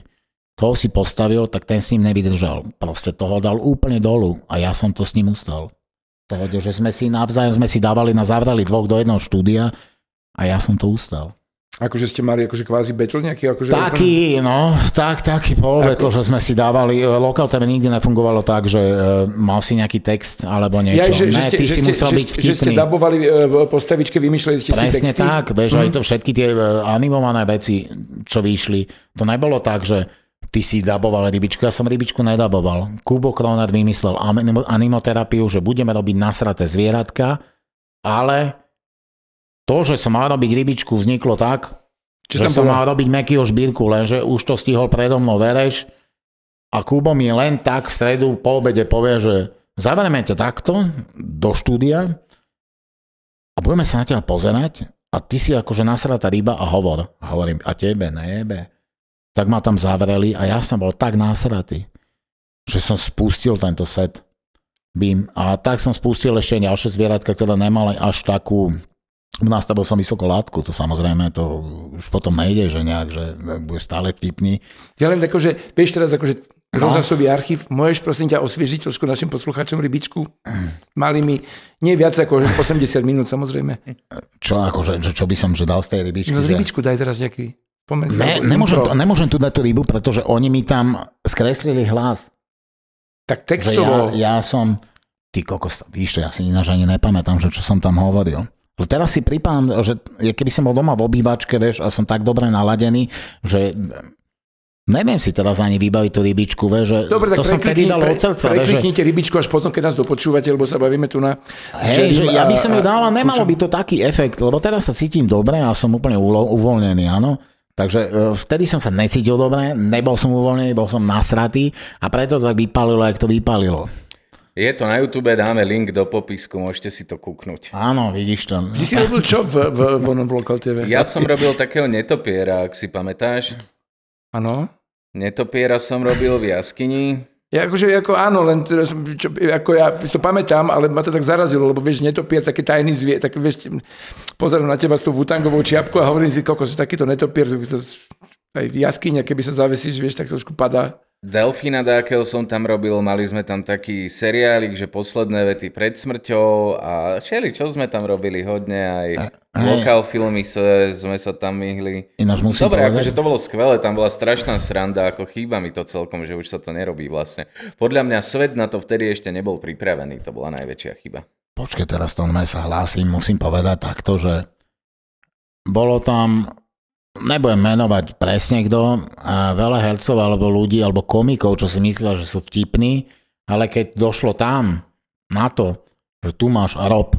A: koho si postavil, tak ten s ním nevydržal. Proste toho dal úplne dolu a ja som to s ním ustal. Toho, že sme si navzájom, sme si dávali na zavrali dvoch do jedného štúdia a ja som to ustal.
C: Akože ste mali akože kvázi betl nejaký? Akože taký, open?
A: no, tak, taký polbetl, že sme si dávali, e, Lokal TV nikdy nefungovalo tak, že uh, mal si nejaký text alebo niečo. Ja, že, ne, že ste, ty že si ste, musel že, byť vtipný. Že ste
C: dabovali uh, postavičke, vymýšľali ste Presne si texty? Presne tak, vieš, mm. aj to
A: mhm. všetky tie uh, animované veci, čo vyšli, to nebolo tak, že ty si daboval rybičku, ja som rybičku nedaboval. Kubo Kroner vymyslel animoterapiu, že budeme robiť nasraté zvieratka, ale to, že som mal robiť rybičku, vzniklo tak, Čiže že som bolo? mal robiť Mekyho šbírku, lenže už to stihol predo mnou Vereš a Kubo mi len tak v stredu po obede povie, že zavereme ťa takto do štúdia a budeme sa na teba pozerať a ty si akože nasratá ryba a hovor. A hovorím, a tebe, nejebe. Tak ma tam zavreli a ja som bol tak nasratý, že som spustil tento set. Bim A tak som spustil ešte ďalšie zvieratka, ktoré nemali až takú nastavil som vysoko látku, to samozrejme, to už potom nejde, že nejak, že bude stále vtipný.
C: Ja len tako, že vieš teraz, akože No. Rozhlasový archív, môžeš prosím ťa osviežiť trošku našim poslucháčom rybičku? Malými, nie viac ako 80 minút samozrejme.
A: Čo, akože, čo, čo by som že dal z tej rybičky? No z rybičku daj teraz nejaký pomer. Ne, nemôžem, to, nemôžem tu dať tú rybu, pretože oni mi tam skreslili hlas. Tak textovo. Ja, ja som, ty kokos, víš to, ja si ináč ani nepamätám, že čo som tam hovoril. Teraz si pripám, že keby som bol doma v obývačke, vieš, a som tak dobre naladený, že Neviem si teraz ani vybaviť tú rybičku, vieš, že Dobre, tak to som tedy dal od srdca. Prekliknite
C: že... rybičku až potom, keď nás dopočúvate, lebo sa bavíme tu na... Hej, že ja by som ju dal, ale nemalo by
A: to taký efekt, lebo teraz sa cítim dobre a som úplne uvoľnený, áno. Takže e, vtedy som sa necítil dobre, nebol som uvoľnený, bol som nasratý a preto to tak vypalilo, jak to vypalilo.
B: Je to na YouTube, dáme link do popisku, môžete si to kúknuť.
A: Áno, vidíš to. Ty si robil čo v, v, v, v Local TV? Ja som robil
B: takého netopiera, ak si pamätáš. Áno. Netopiera som robil v jaskyni.
C: Ja akože, ako áno, len teda som, čo, ako ja to pamätám, ale ma to tak zarazilo, lebo vieš, netopier, taký tajný zvier, tak vieš, pozerám na teba s tou vutangovou čiapkou a hovorím si, koľko si takýto netopier, aj v jaskyni, keby sa zavesíš, vieš, tak trošku padá.
B: Delfína Dákeho som tam robil, mali sme tam taký seriálik, že posledné vety pred smrťou a všeli, čo sme tam robili hodne, aj a, lokál filmy sme sa tam myhli. Ináč musím Dobre, povedať. akože to bolo skvelé, tam bola strašná sranda, ako chýba mi to celkom, že už sa to nerobí vlastne. Podľa mňa svet na to vtedy ešte nebol pripravený, to bola najväčšia chyba.
A: Počkej, teraz to sa hlásim, musím povedať takto, že bolo tam nebudem menovať presne kto, a veľa hercov alebo ľudí alebo komikov, čo si myslia, že sú vtipní, ale keď došlo tam na to, že tu máš a rob,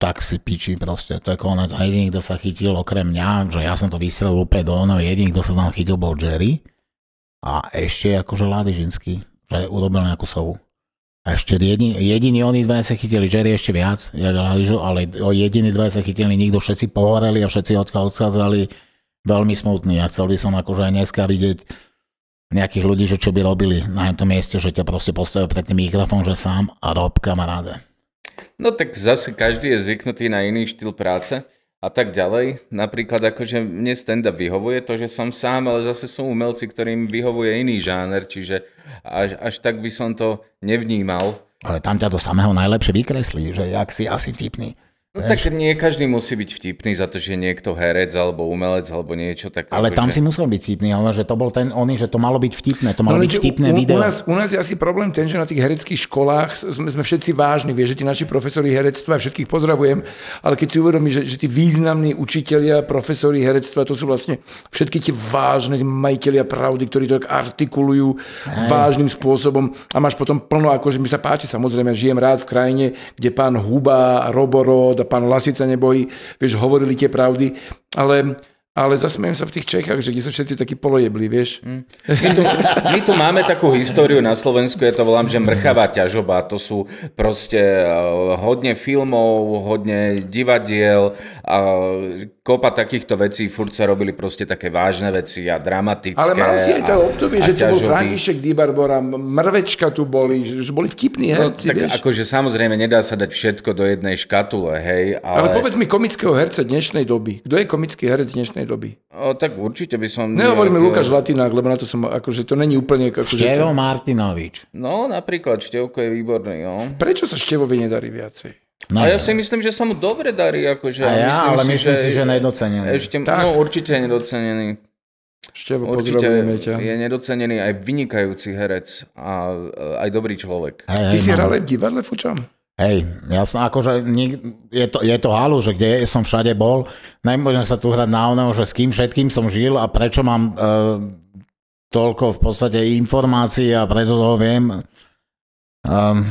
A: tak si piči proste, to je konec. A jediný, kto sa chytil okrem mňa, že ja som to vysrel úplne do ono, jediný, kto sa tam chytil bol Jerry a ešte akože žinsky, že urobil nejakú sovu. A ešte jedin, jediní oni dva sa chytili, Jerry ešte viac, ja lyžu, ale jediní dva sa chytili, nikto všetci pohoreli a všetci odchádzali veľmi smutný. A ja chcel by som akože aj dneska vidieť nejakých ľudí, že čo by robili na tom mieste, že ťa proste postavia pred tým mikrofón, že sám a rob kamaráde.
B: No tak zase každý je zvyknutý na iný štýl práce a tak ďalej. Napríklad akože mne stand-up vyhovuje to, že som sám, ale zase sú umelci, ktorým vyhovuje iný žáner, čiže až, až tak by som to
A: nevnímal. Ale tam ťa do samého najlepšie vykreslí, že jak si asi vtipný. No tak nie
B: každý musí byť vtipný za to, že niekto herec alebo umelec alebo niečo také. Ale tam že... si
A: musel byť vtipný, ale že to bol ten oný, že to malo byť vtipné, to malo no, byť vtipné u, video. U nás,
B: u nás je asi problém ten, že na tých
C: hereckých školách sme, sme všetci vážni, vieš, že tí naši profesori herectva, všetkých pozdravujem, ale keď si uvedomíš, že, že tí významní učitelia, profesori herectva, to sú vlastne všetky tie vážne majiteľia pravdy, ktorí to tak artikulujú Aj. vážnym spôsobom a máš potom plno, akože mi sa páči, samozrejme, žijem rád v krajine, kde pán Huba, Roborod pravda, pán Lasica nebojí, vieš, hovorili tie pravdy, ale ale zasmejem sa v tých Čechách, že kde sú všetci takí polojeblí, vieš. Hm. My, tu,
B: my tu máme takú históriu na Slovensku, ja to volám, že mrchavá ťažoba. To sú proste eh, hodne filmov, hodne divadiel, kopa takýchto vecí, furt sa robili proste také vážne veci a dramatické. Ale mal si aj to obdobie, že tu bol František
C: Dibarbora, Mrvečka tu boli, že
B: boli vtipní no, herci, no, tak vieš? akože samozrejme nedá sa dať všetko do jednej škatule, hej. Ale... ale povedz mi
C: komického herca dnešnej doby. Kto je komický herec dnešnej doby?
B: O, tak určite by som... Nehovoríme ja, Lukáš
C: Latinák, lebo na to som, akože to není úplne... Akože Števo to... Martinovič.
B: No, napríklad Števko je výborný, jo. No. Prečo sa Števovi nedarí viacej? No, a ja si myslím, že sa mu dobre darí. Akože, a ja, myslím ale si, myslím si, že, je nedocenený. Ešte, tak. no určite nedocenený. Števo,
A: Určite ťa. je
B: nedocenený aj vynikajúci herec a e, aj dobrý človek.
A: Hey, Ty hej, si no. hral v divadle, Fučam? Hej, jasno, akože je to, je to halu, že kde som všade bol, nemôžem sa tu hrať na oného, že s kým všetkým som žil a prečo mám e, toľko v podstate informácií a preto toho viem. Um,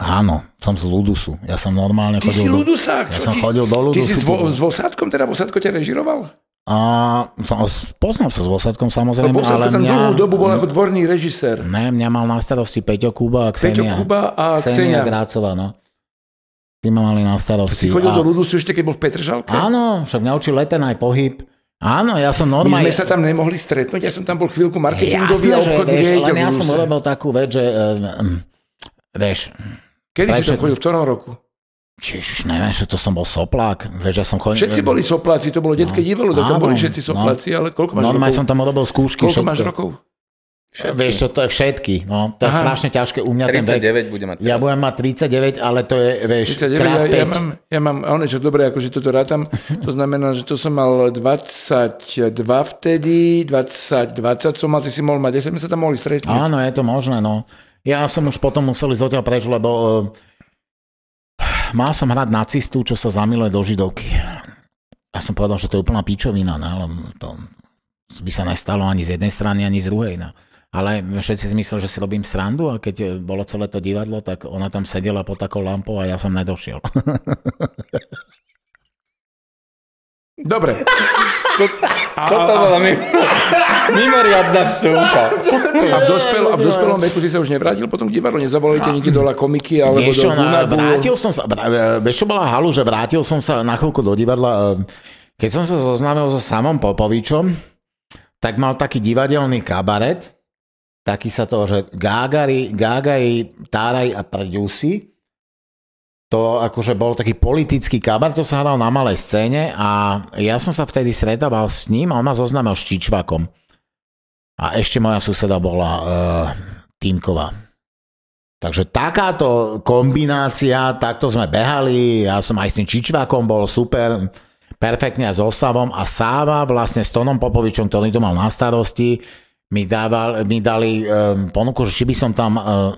A: Áno, som z Ludusu. Ja som normálne Ty chodil... Ty si Ludusák, do... Ja som ty... chodil do Ludusu. Ty si s, vo, s
C: Vosadkom, teda Vosadko ťa režiroval?
A: A, poznám sa s Vosadkom samozrejme, no, Vosádko ale tam dlhú dobu bol ako dvorný režisér. Ne, mňa mal na starosti Peťo Kuba a Ksenia. Peťo Kuba a Ksenia. Ksenia Grácova, no. Ty ma mali na starosti. Ty si chodil a... do Ludusu ešte, keď bol v Petržalke? Áno, však mňa učil leten aj pohyb. Áno, ja som normálne... My sme sa tam nemohli stretnúť, ja som tam bol chvíľku marketingový Jasne, že, vieš, ale ja som urobil takú vec, že... Um, vieš, Kedy Prečo... si to chodil? V ktorom roku? Ježiš, neviem, že to som bol soplák. Vieš, ja som chodil... Všetci boli sopláci, to bolo detské no, divadlo, tak tam boli všetci no. sopláci, no, ale koľko máš No, rokov? som tam odobol skúšky. Koľko všetko. máš rokov? Všetky. Vieš čo, to je všetky. No, to je Aha. strašne ťažké. U mňa 39 ten vek, bude mať. Teraz. Ja budem mať 39, ale to je, vieš, 39, krát ja, 5. ja, mám, ja mám,
C: ale čo dobre, akože toto rátam, to znamená, že to som mal 22 vtedy,
A: 20, 20 som mal, ty si mohol mať 10, sme sa tam mohli stretnúť. Áno, je to možné, no. Ja som už potom musel ísť odtiaľ preč, lebo eh, mal som hrať nacistu, čo sa zamiluje do židovky. Ja som povedal, že to je úplná pičovina, ne? Lebo to by sa nestalo ani z jednej strany, ani z druhej. Ne? Ale všetci si mysleli, že si robím srandu a keď eh, bolo celé to divadlo, tak ona tam sedela pod takou lampou a ja som nedošiel.
C: Dobre. To, a, Toto bola mimoriadná vsúka.
B: A v, dospel, a v dospelom
C: veku si sa už nevrátil potom k divadlu? Nezavolali ťa no. nikdy dole komiky alebo Vieš, do no, Vrátil
A: som sa, e, vieš čo bola halu, že vrátil som sa na chvíľku do divadla. E, keď som sa zoznámil so samom Popovičom, tak mal taký divadelný kabaret, taký sa to, že Gágari, Gágari, Táraj a Prďusi to akože bol taký politický kabar, to sa hral na malej scéne a ja som sa vtedy stretával s ním a on ma zoznamil s Čičvakom. A ešte moja suseda bola uh, Týmková. Takže takáto kombinácia, takto sme behali, ja som aj s tým Čičvakom bol super, perfektne a s Osavom a Sáva vlastne s Tonom Popovičom, ktorý to mal na starosti, mi, dával, mi dali uh, ponuku, že či by som tam uh,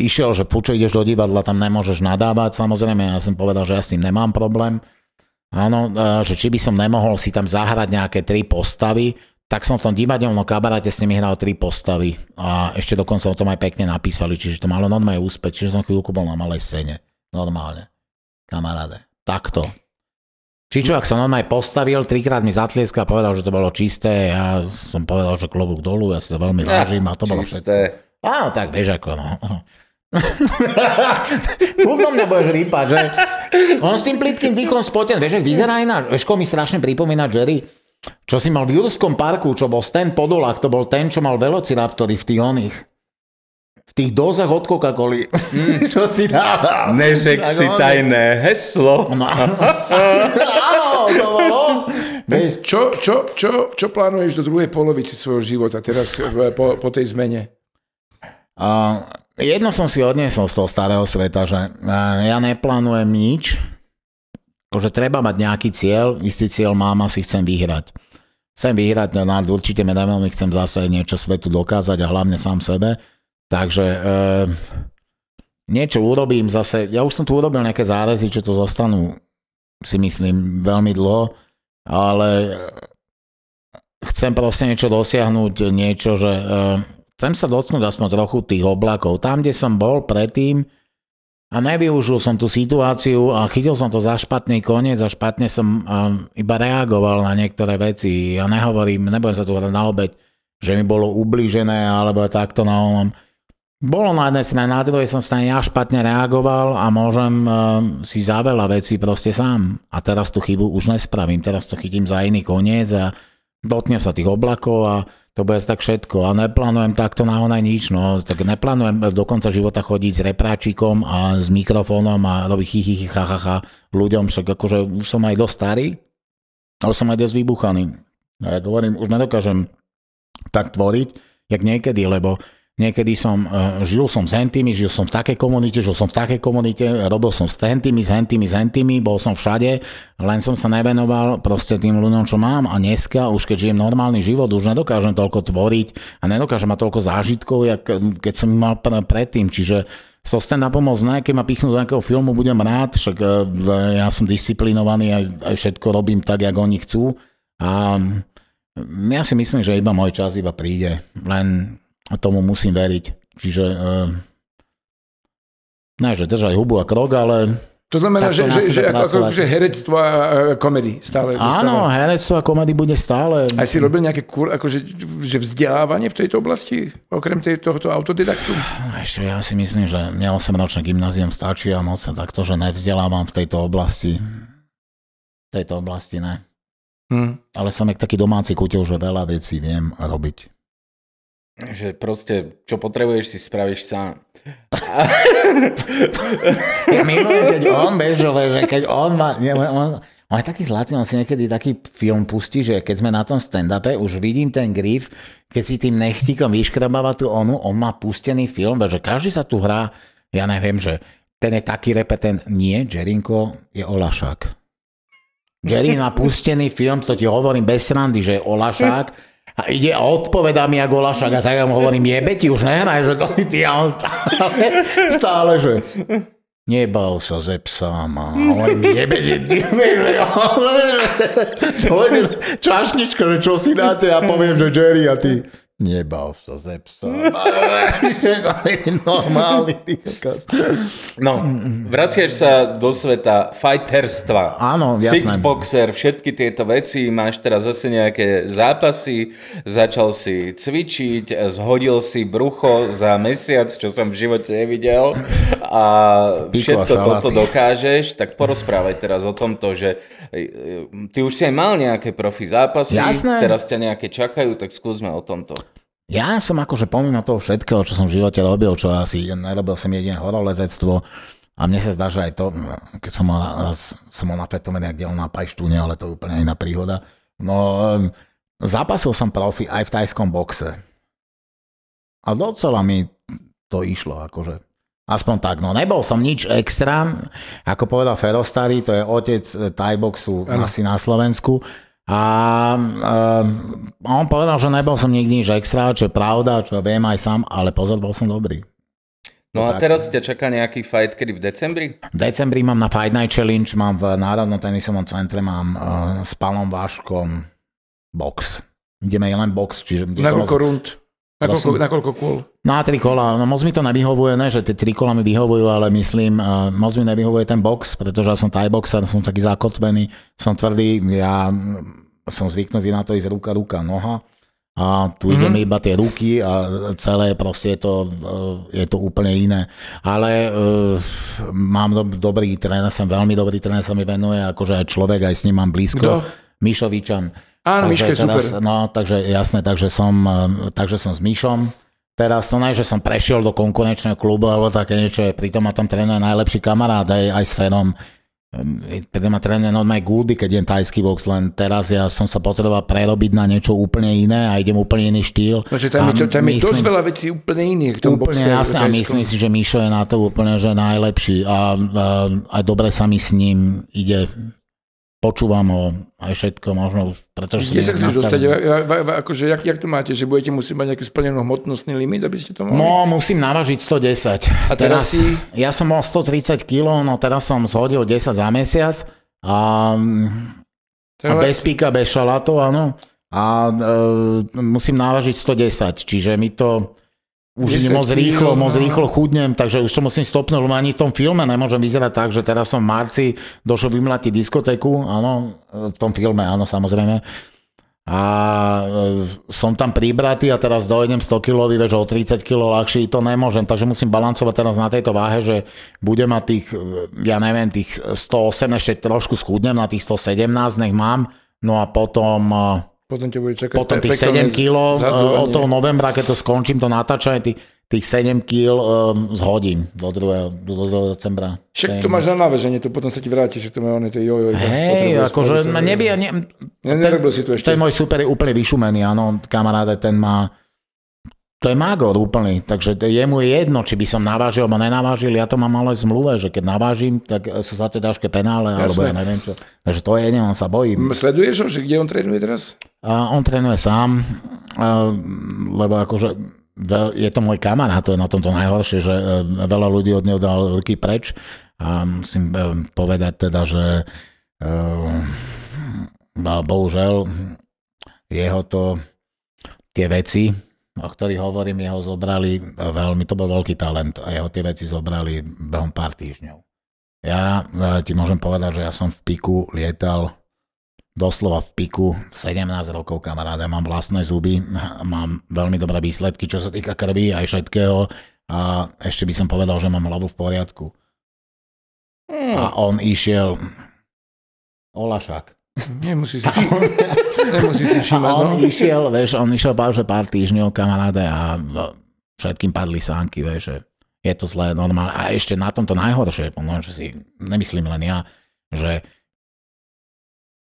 A: išiel, že pučo, ideš do divadla, tam nemôžeš nadávať, samozrejme, ja som povedal, že ja s tým nemám problém. Áno, že či by som nemohol si tam zahrať nejaké tri postavy, tak som v tom divadelnom kabaráte s nimi hral tri postavy a ešte dokonca o tom aj pekne napísali, čiže to malo normálne úspech, čiže som chvíľku bol na malej scéne. Normálne. Kamaráde. Takto. ak som normálne postavil, trikrát mi zatlieska a povedal, že to bolo čisté. Ja som povedal, že klobúk dolu, ja si to veľmi vážim a to čisté. bolo všetko. Áno, tak vieš ako, no. Chudno mňa budeš rýpať, že? On s tým plitkým dýchom spoten, vieš, vyzerá iná. Vieš, mi strašne pripomína Jerry, čo si mal v Jurskom parku, čo bol Stan Podolak, to bol ten, čo mal velociraptory v tých oných v tých dozach od coca Mm. Čo si dával? Nežek tak si on... tajné heslo. No. Áno, to bolo. Vieš, čo, čo, čo,
C: čo plánuješ do druhej polovici svojho života teraz po, po tej zmene?
A: Uh, jedno som si odniesol z toho starého sveta, že e, ja neplánujem nič, akože treba mať nejaký cieľ, istý cieľ mám asi chcem vyhrať. Chcem vyhrať nad no, určite medailami, chcem zase niečo svetu dokázať a hlavne sám sebe, takže e, niečo urobím zase, ja už som tu urobil nejaké zárezy, čo to zostanú si myslím veľmi dlho, ale chcem proste niečo dosiahnuť, niečo, že e, Chcem sa dotknúť aspoň trochu tých oblakov. Tam, kde som bol predtým a nevyužil som tú situáciu a chytil som to za špatný koniec a špatne som iba reagoval na niektoré veci. Ja nehovorím, nebudem sa tu hrať na obeď, že mi bolo ubližené alebo takto na onom. Bolo na jednej strane, na druhej som strane ja špatne reagoval a môžem e, si za veľa vecí proste sám. A teraz tú chybu už nespravím, teraz to chytím za iný koniec a dotnem sa tých oblakov a to bude tak všetko. A neplánujem takto na onaj nič. No. Tak neplánujem do konca života chodiť s repráčikom a s mikrofónom a robiť chy, chy, ha, ha, ha ľuďom. Však akože už som aj dosť starý, ale som aj dosť vybuchaný. A ja hovorím, už nedokážem tak tvoriť, jak niekedy, lebo Niekedy som, e, žil som s hentými, žil som v takej komunite, žil som v takej komunite, robil som s hentými, s hentými, s hentými, bol som všade, len som sa nevenoval proste tým ľuďom, čo mám a dneska, už keď žijem normálny život, už nedokážem toľko tvoriť a nedokážem mať toľko zážitkov, jak keď som mal predtým, čiže so stand na pomoc ne, keď ma pichnú do nejakého filmu, budem rád, však e, ja som disciplinovaný a všetko robím tak, jak oni chcú a ja si myslím, že iba môj čas iba príde, len a tomu musím veriť. Čiže uh, ne, že držaj hubu a krok, ale to znamená, že, že, že, ako, že
C: herectvo a komedy stále. Áno,
A: stále. herectvo a komedy bude stále. A si robil
C: nejaké kur, akože, že vzdelávanie v tejto oblasti, okrem tej, tohoto autodidaktu?
A: Ešte ja si myslím, že mňa 8-ročné gymnázium stačí a moc sa takto, že nevzdelávam v tejto oblasti. V tejto oblasti ne. Hmm. Ale som jak taký domáci kutil, že veľa vecí viem robiť že proste, čo potrebuješ, si spravíš sám. ja milujem, keď on bežové, že keď on má... Nie, on, on je taký zlatý, on si niekedy taký film pustí, že keď sme na tom stand-upe, už vidím ten grif, keď si tým nechtíkom vyškrabáva tú onu, on má pustený film, že každý sa tu hrá, ja neviem, že ten je taký repetent. Nie, Jerinko je Olašák. Jerry má pustený film, to ti hovorím bez srandy, že je Olašák a ide a odpovedá mi a Golašak a tak ja mu hovorím, jebe ti už nehraj, že to ty a on stále, stále že Nebal sa ze psa, má, čašnička, že čo si dáte, ja poviem, že Jerry a ty. Nebal sa ze psa. Normálny ty
B: No, vraciaš sa do sveta fajterstva.
A: Áno, jasné.
B: Sixboxer, všetky tieto veci. Máš teraz zase nejaké zápasy. Začal si cvičiť, zhodil si brucho za mesiac, čo som v živote nevidel. A všetko toto dokážeš. Tak porozprávaj teraz o tomto, že e, e, ty už si aj mal nejaké profi zápasy. Jasné. Teraz ťa nejaké čakajú, tak skúsme o tomto.
A: Ja som akože pomimo toho všetkého, čo som v živote robil, čo asi nerobil som jediné horolezectvo, a mne sa zdá, že aj to, keď som mal, som mal na fetomene, kde on na pajštúne, ale to je úplne iná príhoda. No, zapasil som profi aj v tajskom boxe. A docela mi to išlo, akože. Aspoň tak, no nebol som nič extra, ako povedal Ferostari, to je otec tajboxu asi na Slovensku, a a on povedal, že nebol som nikdy nič extra, čo je pravda, čo viem aj sám, ale pozor, bol som dobrý.
B: No a teraz ťa čaká nejaký fight, kedy v decembri?
A: V decembri mám na Fight Night Challenge, mám v Národnom tenisovom centre, mám uh, s Palom Váškom box. Ideme len box, čiže... Na koľko Nakoľko, na vlastne- nakoľko kôl? Na no tri kola. No moc mi to nevyhovuje, ne, že tie tri kola mi vyhovujú, ale myslím, uh, moc mi nevyhovuje ten box, pretože ja som thai boxer, som taký zakotvený, som tvrdý, ja mm, som zvyknutý na to ísť ruka, ruka, noha. A tu mm-hmm. ideme iba tie ruky a celé proste je to, e, je to úplne iné. Ale uh, mám do, dobrý tréner, som veľmi dobrý tréner, sa mi venuje, akože aj človek, aj s ním mám blízko. Kto? Mišovičan. Áno, Miška super. Teraz, no, takže jasné, takže som, e, takže som s Mišom. Teraz to ne, že som prešiel do konkurenčného klubu alebo také niečo, pritom ma tam trénuje najlepší kamarát aj, aj s Fenom. Ehm, pritom ma trénuje normálne Guldy, keď je tajský box, len teraz ja som sa potreboval prerobiť na niečo úplne iné a idem úplne iný štýl. Takže tam, je, tam myslím, je dosť veľa
C: vecí úplne iných. tom úplne jasné a myslím
A: si, že Mišo je na to úplne že najlepší a, a, a dobre sa mi s ním ide počúvam ho aj všetko, možno už, pretože Kde sa chceš dostať?
C: Akože, jak, jak to máte, že budete musieť mať nejaký splnený hmotnostný limit, aby ste to mohli? No,
A: musím navažiť 110. A teraz, teraz si... Ja som mal 130 kg, no teraz som zhodil 10 za mesiac a, a bez píka, bez šalátov, áno. A e, musím návažiť 110, čiže mi to už je moc rýchlo, moc no. rýchlo chudnem, takže už to musím stopnúť, lebo ani v tom filme nemôžem vyzerať tak, že teraz som v marci došiel vymlatiť diskotéku, áno, v tom filme, áno, samozrejme. A e, som tam pribratý a teraz dojdem 100 kg, vieš, o 30 kg ľahší, to nemôžem, takže musím balancovať teraz na tejto váhe, že budem mať tých, e, ja neviem, tých 108 ešte trošku schudnem na tých 117, nech mám, no a potom e,
C: potom ťa bude čakať. Potom tých 7 kg eh, od toho
A: novembra, keď to skončím, to natáčanie, tých, tých 7 kg um, zhodím do 2. Do, do decembra. Však to máš
C: na naveženie, to potom sa ti vráti, že to má
A: oné tie jojo. Hej, akože nebia... Ne, nerobil si to ešte. Ten môj super je úplne vyšumený, áno, kamaráde, ten má to je mágor úplný, takže jemu je jedno, či by som navážil alebo nenavážil, ja to mám ale zmluve, že keď navážim, tak e, sú za to ťažké penále, Jasne. alebo ja neviem čo. Takže to je jedno, on sa bojí. Sleduješ
C: ho, že kde on trénuje teraz?
A: A on trénuje sám, e, lebo akože je to môj kamarát, to je na tomto najhoršie, že e, veľa ľudí od neho dal ruky preč a musím povedať teda, že bohužel jeho to tie veci, o ktorých hovorím, jeho zobrali veľmi, to bol veľký talent a jeho tie veci zobrali behom pár týždňov. Ja e, ti môžem povedať, že ja som v piku lietal doslova v piku, 17 rokov kamaráda, mám vlastné zuby, mám veľmi dobré výsledky, čo sa týka krvi aj všetkého a ešte by som povedal, že mám hlavu v poriadku. Hmm. A on išiel Olašak. Nemusíš si všimať. No. Nemusíš si všimať on no. išiel, vieš, on išiel že pár týždňov kamaráde a no, všetkým padli sánky, vieš, že je to zlé, normálne. A ešte na tomto najhoršie, no, že si nemyslím len ja, že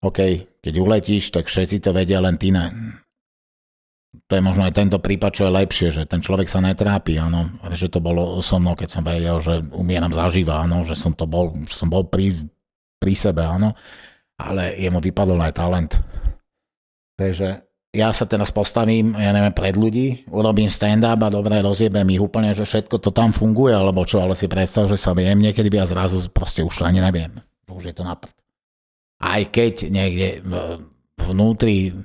A: OK, keď uletíš, tak všetci to vedia, len ty ne. To je možno aj tento prípad, čo je lepšie, že ten človek sa netrápi, áno. Že to bolo so mnou, keď som vedel, že umieram zažíva, áno, že som to bol, som bol pri, pri sebe, áno ale jemu vypadol aj talent. Takže ja sa teraz postavím, ja neviem, pred ľudí, urobím stand-up a dobre rozjebem ich úplne, že všetko to tam funguje, alebo čo, ale si predstav, že sa viem niekedy by a zrazu proste už ani neviem. Už je to naprd. Aj keď niekde vnútri,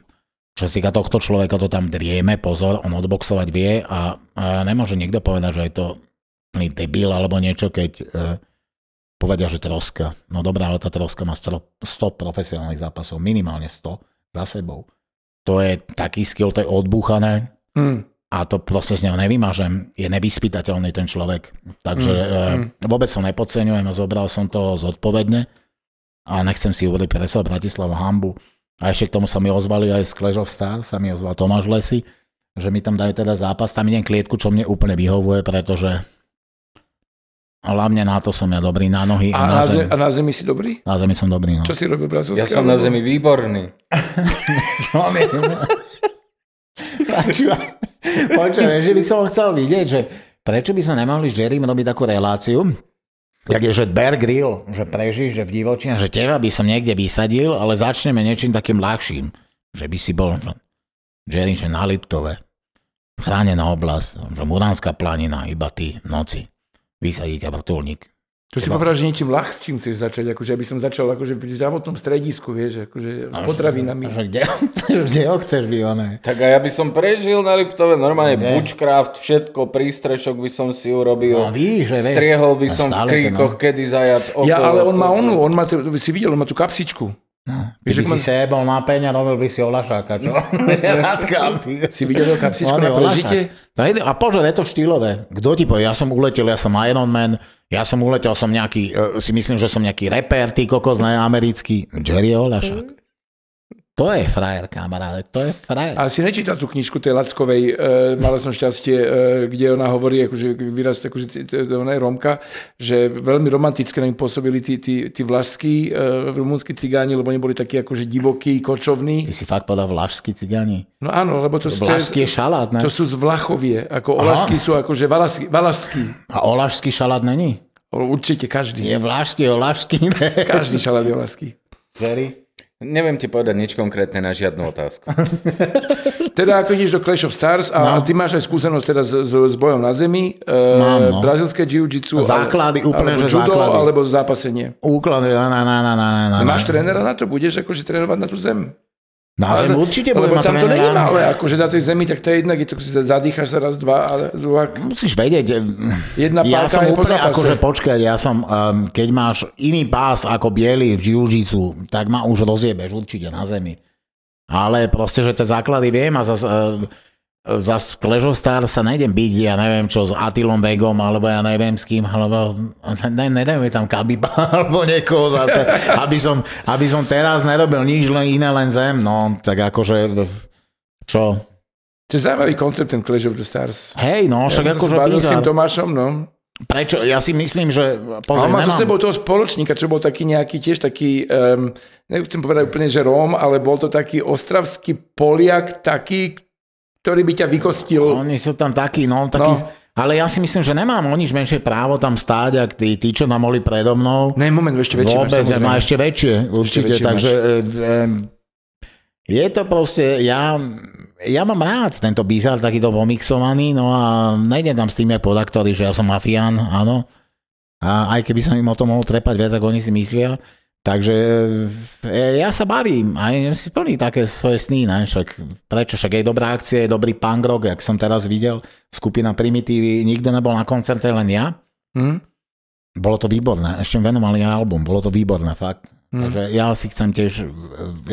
A: čo si týka tohto človeka, to tam drieme, pozor, on odboxovať vie a, a nemôže nikto povedať, že je to debil alebo niečo, keď e, povedia, že troska. No dobrá, ale tá troska má 100 profesionálnych zápasov, minimálne 100 za sebou. To je taký skill, to je odbúchané mm. a to proste z neho nevymažem. Je nevyspytateľný ten človek. Takže mm. e, vôbec som nepodceňujem a zobral som to zodpovedne a nechcem si uvoriť pre seba Bratislava Hambu. A ešte k tomu sa mi ozvali aj z Clash of Stars, sa mi ozval Tomáš Lesy, že mi tam dajú teda zápas, tam idem klietku, čo mne úplne vyhovuje, pretože Hlavne na to som ja dobrý, na nohy a, a na, na zemi. A
B: na zemi si dobrý?
A: Na zemi som dobrý, no. Čo si robil brazovský? Ja som na zemi
B: výborný.
A: Počujem, že by som chcel vidieť, že prečo by sme nemohli s Jerrym robiť takú reláciu, tak je, že Bear Grill, že preží, že v divočine, že teba by som niekde vysadil, ale začneme niečím takým ľahším, že by si bol Jerry, že na Liptove, chránená oblasť, že Muránska planina, iba ty, noci vysadiť a vrtulník. To si povedal,
C: že niečím ľahším chceš začať, akože aby som začal
B: akože pri zdravotnom stredisku, vieš, akože s no, potravinami. Až, kde ho
A: chceš, kde ho chceš by, one.
B: Tak a ja by som prežil na Liptove, normálne ne. Bučcraft, všetko, prístrešok by som si urobil. No, víš, že, Striehol by no, som v no. kríkoch, no. kedy zajac okolo. Ja, ale on má onu,
A: on má, si videl, on má tú kapsičku. Keby si, man... si ma... bol na peň a robil by si Olašáka, čo? Radkám, ty. Si videl to kapsičko na prežite? No, a pozor, je to štýlové. Kto ti povie, ja som uletel, ja som Iron Man, ja som uletel, som nejaký, e, si myslím, že som nejaký reper, ty kokos, ne, americký. Jerry Olašák. To je frajer, kamaráde, to je frajer. Ale
C: si nečítal tú knižku tej Lackovej, e, mala som šťastie, e, kde ona hovorí, akože výraz, akože, ona je Romka, že veľmi romanticky na pôsobili tí, tí, tí vlašskí, e, rumúnsky cigáni, lebo oni boli takí akože divokí, kočovní. Ty si
A: fakt povedal vlašskí cigáni? No áno, lebo to, to sú... je šalát, ne? To sú
C: z Vlachovie, ako olašskí sú akože valašskí.
A: A olašský šalát není? Určite každý. Je vlášský, olašský, ne? Každý šalát je olašský.
B: Very. Neviem ti povedať nič konkrétne na žiadnu otázku.
C: teda ako ideš do Clash of Stars a no. ty máš aj skúsenosť teda s, s bojom na zemi, e, Mám, no.
A: brazilské jiu-jitsu, základy, ale, úplne, alebo že judo, základy. alebo
C: zápasenie.
A: Úklady, na, na, na, na, na, na. Máš trénera
C: na to? Budeš akože trénovať na tú zem?
A: Na zem určite bude mať tam to není malé,
C: akože na tej zemi, tak to je jednak, je to, sa zadýchaš sa raz, dva a druhá. Musíš vedieť. Eh,
A: Jedna ja som je úplne, akože počkať, ja som, um, keď máš iný pás ako biely v jiu tak ma už rozjebeš určite na zemi. Ale proste, že tie základy viem a zase... Uh, za Kležostár sa nejdem byť, ja neviem čo, s Atilom Vegom, alebo ja neviem s kým, alebo ne, neviem, tam Kabiba, alebo niekoho zase, aby som, aby som teraz nerobil nič len iné, len zem, no, tak akože, čo? To je
C: zaujímavý koncept,
A: ten Clash of the Stars. Hej, no, však ja akože bizar. s tým
C: Tomášom, no.
A: Prečo? Ja si myslím, že... Pozri, on má za
C: sebou toho spoločníka, čo bol taký nejaký tiež taký, um, nechcem povedať úplne, že Róm, ale bol to taký ostravský Poliak, taký,
A: ktorý by ťa vykostil. Oni sú tam takí, no, takí... No. Ale ja si myslím, že nemám o nič menšie právo tam stáť, ak tí, tí čo tam boli predo mnou. Ne, moment, ešte väčšie. Vôbec, máš, má ešte väčšie, určite. Ešte väčšie takže máš. E, e, je to proste, ja, ja mám rád tento bizar takýto pomixovaný, no a nejdem tam s aj podaktory, že ja som mafián, áno. A aj keby som im o tom mohol trepať viac, ako oni si myslia. Takže e, ja sa bavím a si plní také svoje sny, ne? Však, prečo? Však je dobrá akcia, je dobrý punk rock, jak som teraz videl, skupina Primitívy, nikto nebol na koncerte, len ja. Mm. Bolo to výborné, ešte venovali album, bolo to výborné, fakt. Mm. Takže ja si chcem tiež, e,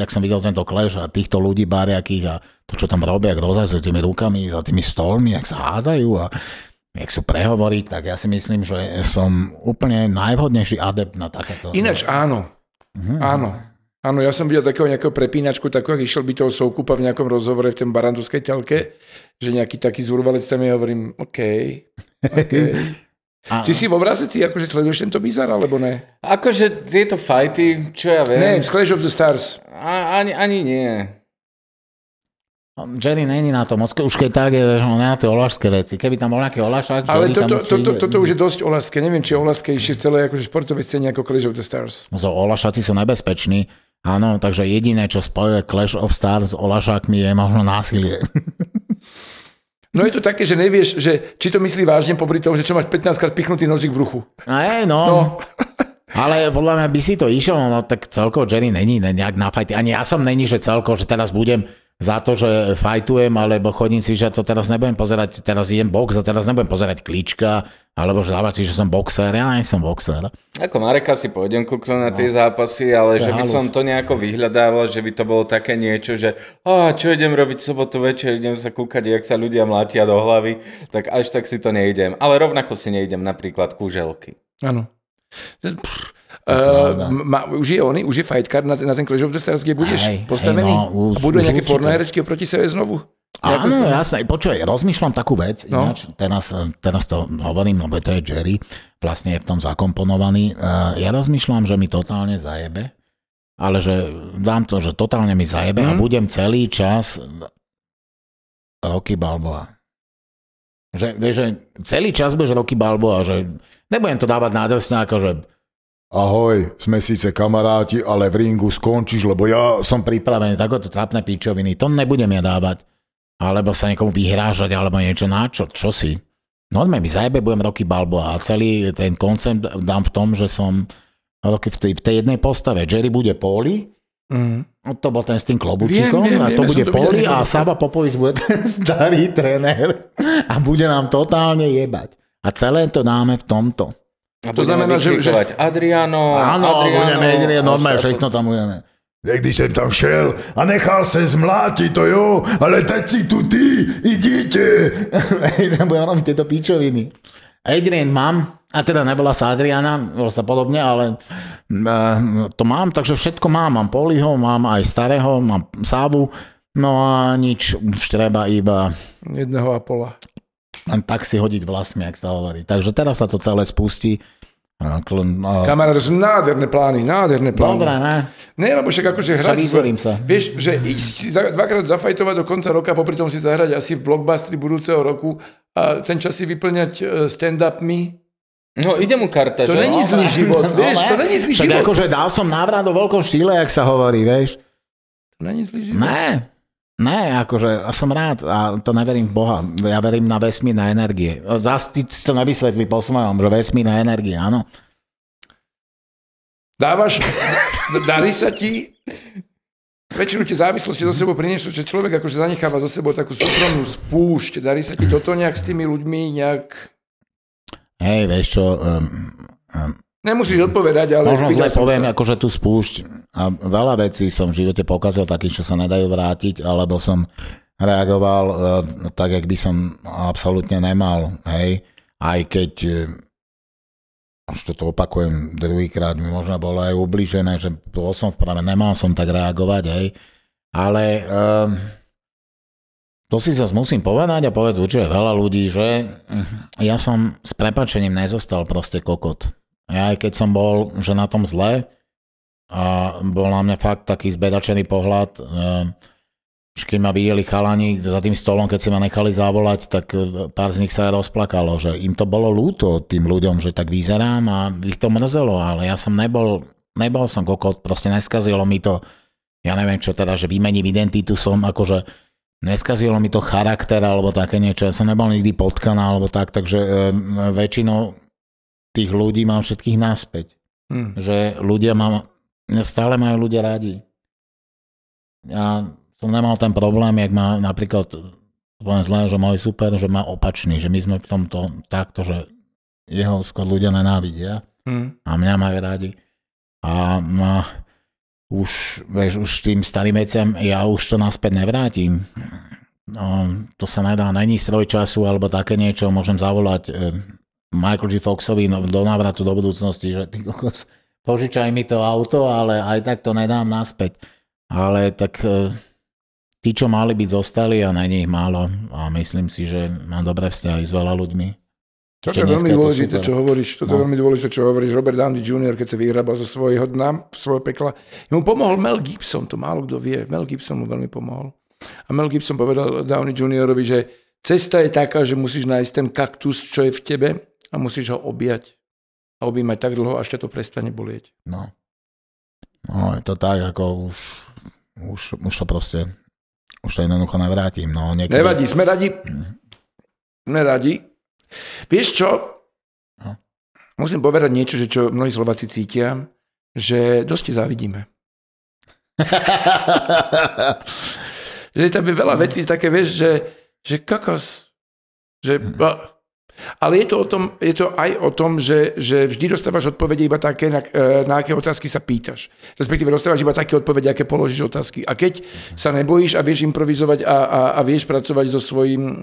A: jak som videl tento kleš a týchto ľudí bariakých a to, čo tam robia, ak rozhazujú tými rukami, za tými stolmi, ak sa hádajú a ak sú prehovoriť, tak ja si myslím, že som úplne najvhodnejší adept na takéto. Ináč áno, Mm-hmm. Áno.
C: Áno, ja som videl takého nejakého prepínačku, takého, ak išiel by toho Soukupa v nejakom rozhovore v tom barandovskej telke, že nejaký taký zúrvalec tam je, hovorím, OK, okay. Ty si v obraze, ty akože sleduješ tento bizar, alebo ne?
B: Akože tieto fajty, čo ja viem. Ne, z
C: Clash of the Stars.
B: A, ani, ani nie.
A: Hm, Jerry není na tom, už keď tak je on na tie olašské veci. Keby tam bol nejaký olašák... Ale Jerry toto, tam to, to, to, toto už
C: je dosť olašské. Neviem, či je olašské ešte celé akože športové scéne ako Clash of the Stars.
A: No, so, olašáci sú nebezpeční. Áno, takže jediné, čo spojuje Clash of Stars s olašákmi je možno násilie.
C: No je to také, že nevieš, že či to myslí vážne popri tom, že čo máš 15 krát pichnutý nožík v ruchu.
A: Aj, no, no. no. Ale podľa mňa by si to išiel, no tak celkovo Jerry není nejak na fajty. Ani ja som není, že celkovo, že teraz budem za to, že fajtujem, alebo chodím si, že to teraz nebudem pozerať, teraz idem box a teraz nebudem pozerať klička, alebo že dávať si, že som boxer, ja nie som boxer.
B: Ako Mareka si pôjdem kúknúť na no. tie zápasy, ale to že by halus. som to nejako vyhľadával, že by to bolo také niečo, že oh, čo idem robiť sobotu večer, idem sa kúkať, jak sa ľudia mlátia do hlavy, tak až tak si to nejdem. Ale rovnako si nejdem napríklad kúželky. Áno. Pff. Uh, už je
C: oný, už je card na, na ten Clash of the Stars, kde budeš hey, postavený? Hey, no, už, a budú nejaké pornoherečky oproti sebe znovu?
A: Áno, Nejakú... jasné. Počuj, rozmýšľam takú vec, no. ináč, teraz, eh, teraz to hovorím, lebo to je Jerry, vlastne je v tom zakomponovaný. Uh, ja rozmýšľam, že mi totálne zajebe, ale že dám to, že totálne mi zajebe mm. a mhm. budem celý čas Rocky Balboa. Že, vieš, že celý čas budeš Rocky Balboa, že nebudem to dávať na ako že Ahoj, sme síce kamaráti, ale v ringu skončíš, lebo ja som pripravený. Takoto trápne pičoviny, to nebudem ja dávať. Alebo sa niekomu vyhrážať, alebo niečo na čo, čo si. Normálne mi zajebe, budem roky balbo a celý ten koncept dám v tom, že som roky v tej, v tej jednej postave. Jerry bude Poli, mm. No, to bol ten s tým klobúčikom, viem, viem, a to viem, bude to Poli a Saba Popovič bude ten starý tréner a bude nám totálne jebať. A celé to dáme v tomto. A to znamená, že... že... Adriano, Áno, Adriano, budeme jediné normálne, všetko tam budeme. Niekdy som tam šel a nechal sa zmlátiť to jo, ale teď si tu ty, idíte. Budem robiť tieto píčoviny. Adrian mám, a teda nebola sa Adriana, bol sa podobne, ale eh, to mám, takže všetko mám. Mám Poliho, mám aj starého, mám Sávu, no a nič, už treba iba...
C: Jedného Apola
A: len tak si hodiť vlastmi, ak sa hovorí. Takže teraz sa to celé spustí. Kamaráde, sú nádherné plány, nádherné plány. Dobre, ne? Nie, lebo však akože hrať... Však sa.
C: Vieš, že ísť za, dvakrát zafajtovať do konca roka, popri tom si zahrať asi v blockbustri budúceho roku a ten čas si vyplňať e, stand-upmi,
B: No, ide mu karta, to že? není no, zlý život, no, vieš, to není zlý Však život.
A: akože dal som návrat do veľkom štíle, jak sa hovorí, vieš. To není zlý život. Ne. Ne, akože a som rád a to neverím v Boha. Ja verím na vesmír, na energie. Zas ty si to nevysvetlí po svojom, že vesmír na energie, áno.
C: Dávaš, darí sa ti, väčšinu tie závislosti do sebou priniesú, že človek akože zanecháva zo sebou takú súkromnú spúšť. Darí sa ti toto nejak s tými ľuďmi nejak...
A: Hej, vieš čo, um, um,
C: Nemusíš odpovedať, ale... Možno zle poviem, sa.
A: akože tu spúšť. A veľa vecí som v živote pokazil takých, čo sa nedajú vrátiť, alebo som reagoval uh, tak, jak by som absolútne nemal. Hej? Aj keď až e, toto opakujem druhýkrát, mi možno bolo aj ubližené, že bol som v práve, nemal som tak reagovať, hej. Ale um, to si zase musím povedať a povedať určite veľa ľudí, že hm, ja som s prepačením nezostal proste kokot. Ja aj keď som bol, že na tom zle, a bol na mňa fakt taký zbedačený pohľad, eh, že keď ma videli chalani za tým stolom, keď si ma nechali zavolať, tak eh, pár z nich sa aj rozplakalo, že im to bolo lúto tým ľuďom, že tak vyzerám a ich to mrzelo, ale ja som nebol, nebol som kokot, proste neskazilo mi to, ja neviem čo teda, že vymením identitu som, akože neskazilo mi to charakter alebo také niečo, ja som nebol nikdy potkaná alebo tak, takže e, väčšinou tých ľudí mám všetkých naspäť. Hmm. Že ľudia mám, stále majú ľudia radi. Ja som nemal ten problém, jak má napríklad, poviem zle, že môj super, že má opačný, že my sme v tomto takto, že jeho skôr ľudia nenávidia hmm. a mňa majú radi. A má, už, vieš, už tým starým veciam ja už to naspäť nevrátim. No, to sa nedá, není stroj času alebo také niečo, môžem zavolať eh, Michael G. Foxovi no, do návratu do budúcnosti, že ty kokos, požičaj mi to auto, ale aj tak to nedám naspäť. Ale tak e, tí, čo mali byť, zostali a není ich málo. A myslím si, že mám dobré vzťahy s veľa ľuďmi. To je veľmi dôležité, čo hovoríš, toto no. je veľmi
C: dôležité, čo hovoríš. Robert Downey Jr., keď sa vyhrabal zo svojho dna, svojho pekla, mu pomohol Mel Gibson, to málo kto vie, Mel Gibson mu veľmi pomohol. A Mel Gibson povedal Downey Juniorovi, že cesta je taká, že musíš nájsť ten kaktus, čo je v tebe a musíš ho objať a objímať tak dlho, až ťa to prestane bolieť.
A: No. No, je to tak, ako už, už, už to proste, už to jednoducho navrátim. No, niekedy... Nevadí, sme
C: radi. Mhm. Sme radi. Vieš čo? No. Musím povedať niečo, že čo mnohí Slováci cítia, že dosť ti závidíme. že tam je veľa mhm. vecí také, vieš, že, že kokos, že... Mm. Ale je to, o tom, je to aj o tom, že, že vždy dostávaš odpovede iba také, na, e, na aké otázky sa pýtaš. Respektíve dostávaš iba také odpovede, aké položíš otázky. A keď sa nebojíš a vieš improvizovať a, a, a vieš pracovať so svojím um,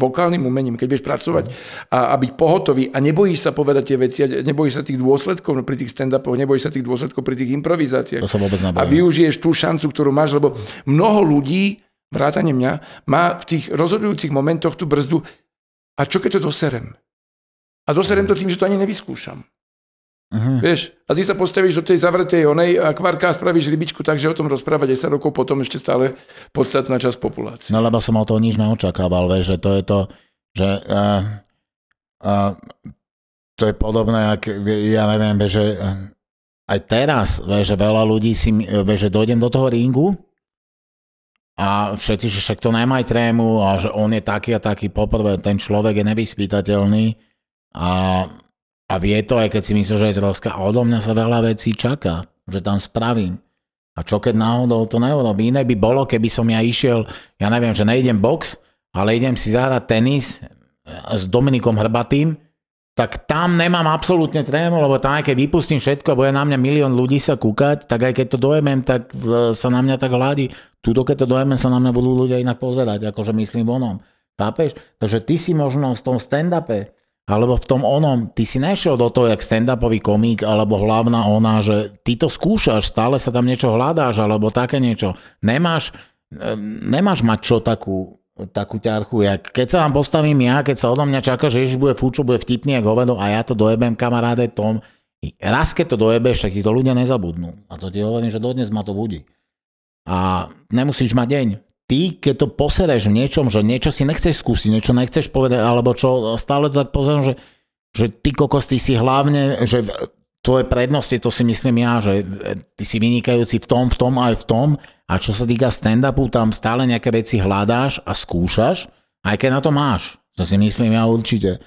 C: vokálnym umením, keď vieš pracovať a, a byť pohotový a nebojíš sa povedať tie veci, a nebojíš sa tých dôsledkov pri tých stand-upoch, nebojíš sa tých dôsledkov pri tých improvizáciách. To sa vôbec nebojím. a využiješ tú šancu, ktorú máš, lebo mnoho ľudí vrátane mňa, má v tých rozhodujúcich momentoch tú brzdu, a čo keď to doserem? A doserem to tým, že to ani nevyskúšam. Uh-huh. Vieš, a ty sa postavíš do tej zavretej onej akvárka a spravíš rybičku, takže o tom rozprávať 10 rokov potom ešte stále podstatná časť
A: populácie. No lebo som o toho nič neočakával, vieš, že to je to, že uh, uh, to je podobné, ak, ja neviem, vieš, že eh, aj teraz, vieš, že veľa ľudí si, vieš, že dojdem do toho ringu a všetci, že však to nemaj trému a že on je taký a taký, poprvé ten človek je nevyspytateľný a, a vie to, aj keď si myslíš, že je troska a odo mňa sa veľa vecí čaká, že tam spravím. A čo keď náhodou to neurobí? Iné by bolo, keby som ja išiel, ja neviem, že nejdem box, ale idem si zahrať tenis s Dominikom Hrbatým, tak tam nemám absolútne trému, lebo tam aj keď vypustím všetko a bude na mňa milión ľudí sa kúkať, tak aj keď to dojemem, tak sa na mňa tak hladí. Tuto keď to dojemem, sa na mňa budú ľudia inak pozerať, akože myslím onom. Chápeš? Takže ty si možno v tom stand-upe, alebo v tom onom, ty si nešiel do toho, jak stand-upový komik, alebo hlavná ona, že ty to skúšaš, stále sa tam niečo hľadáš, alebo také niečo. Nemáš, eh, nemáš mať čo takú takú ťarchu, jak keď sa vám postavím ja, keď sa odo mňa čaká, že Ježiš bude fučo, bude vtipný, jak hovedo a ja to dojebem kamaráde Tom. raz keď to dojebeš, tak ti to ľudia nezabudnú. A to ti hovorím, že dodnes ma to budí. A nemusíš mať deň. Ty, keď to posereš v niečom, že niečo si nechceš skúsiť, niečo nechceš povedať, alebo čo, stále to tak pozerám, že, že ty kokos, ty si hlavne, že tvoje prednosti, to si myslím ja, že e, ty si vynikajúci v tom, v tom aj v tom. A čo sa týka stand-upu, tam stále nejaké veci hľadáš a skúšaš, aj keď na to máš. To si myslím ja určite.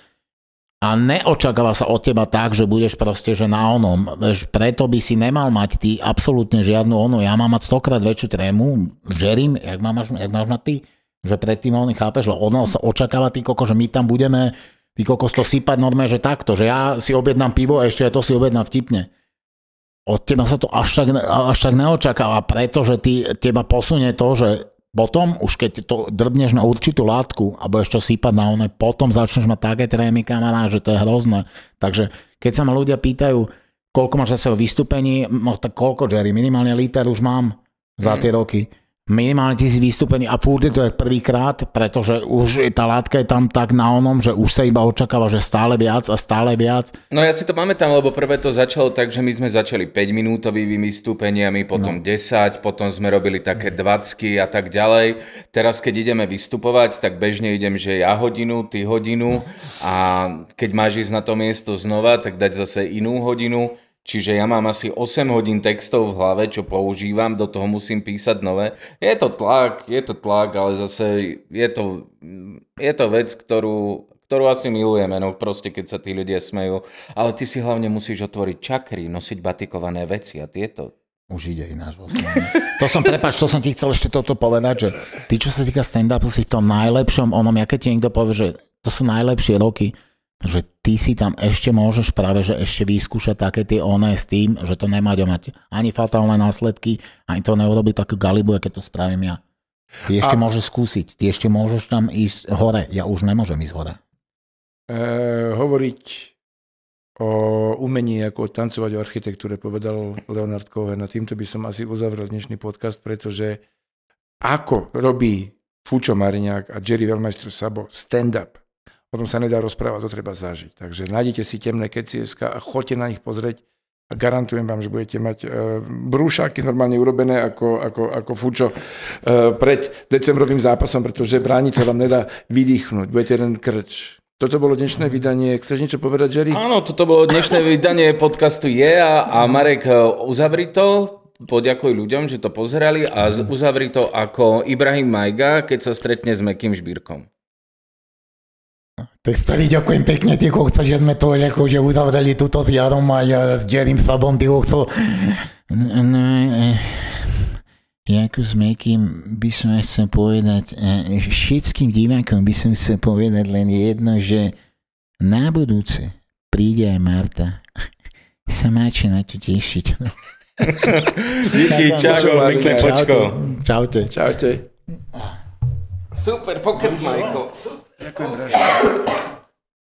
A: A neočakáva sa od teba tak, že budeš proste, že na onom. Preto by si nemal mať ty absolútne žiadnu onu. Ja mám mať stokrát väčšiu trému, žerím, jak máš, jak máš mať ty? Že predtým on chápeš, lebo ono sa očakáva ty koko, že my tam budeme Ty kokos to sypať normálne, že takto, že ja si objednám pivo a ešte aj to si objednám vtipne. Od teba sa to až tak, až tak neočakáva, pretože ty, teba posunie to, že potom už keď to drbneš na určitú látku a budeš to sypať na one, potom začneš mať také trémy kamará, že to je hrozné. Takže keď sa ma ľudia pýtajú, koľko máš zase o vystúpení, no tak koľko Jerry, minimálne liter už mám za mhm. tie roky minimálne ty si vystúpení a furt je to je prvýkrát, pretože už tá látka je tam tak na onom, že už sa iba očakáva, že stále viac a stále viac.
B: No ja si to pamätám, lebo prvé to začalo tak, že my sme začali 5 minútovými vystúpeniami, potom no. 10, potom sme robili také 20 a tak ďalej. Teraz keď ideme vystupovať, tak bežne idem, že ja hodinu, ty hodinu a keď máš ísť na to miesto znova, tak dať zase inú hodinu Čiže ja mám asi 8 hodín textov v hlave, čo používam, do toho musím písať nové. Je to tlak, je to tlak, ale zase je to, je to vec, ktorú, ktorú asi milujeme, no proste keď sa tí ľudia smejú. Ale ty si hlavne musíš otvoriť čakry, nosiť batikované veci a
A: tieto. Už ide ináč vlastne. To som, prepač, to som ti chcel ešte toto povedať, že ty, čo sa týka stand-upu, si v tom najlepšom, onom, ja keď ti niekto povie, že to sú najlepšie roky, že ty si tam ešte môžeš práve, že ešte vyskúšať také tie oné s tým, že to nemá mať ani fatálne následky, ani to neurobi takú galibu, keď to spravím ja. Ty ešte a... môžeš skúsiť, ty ešte môžeš tam ísť hore, ja už nemôžem ísť hore.
C: E, hovoriť o umení, ako tancovať o architektúre, povedal Leonard Cohen. A týmto by som asi uzavrel dnešný podcast, pretože ako robí Fučo Mariňák a Jerry Velmeister Sabo stand-up, potom sa nedá rozprávať, to treba zažiť. Takže nájdete si temné kecieska a choďte na nich pozrieť a garantujem vám, že budete mať e, brúšaky normálne urobené ako, ako, ako fučo e, pred decembrovým zápasom, pretože bránica vám nedá vydýchnuť, budete len krč. Toto bolo dnešné vydanie. Chceš niečo povedať, Jerry?
B: Áno, toto bolo dnešné vydanie podcastu Je a, a Marek e, uzavri to. Poďakuj ľuďom, že to pozerali a uzavri to ako Ibrahim Majga, keď sa stretne s Mekým Žbírkom.
A: Tak starý, ďakujem pekne, ty kokso, že sme to ako, že uzavreli túto s Jarom a ja s Jerrym Sabom, ty kokso. No, ako s Mekým by som chcel povedať, e, všetkým divákom by som chcel povedať len jedno, že na budúce príde aj Marta. Sa máte na to tešiť.
C: Díky, čau, pekne počko. Čaute. Čaute. Super, pokec, Majko. Super. Jak vem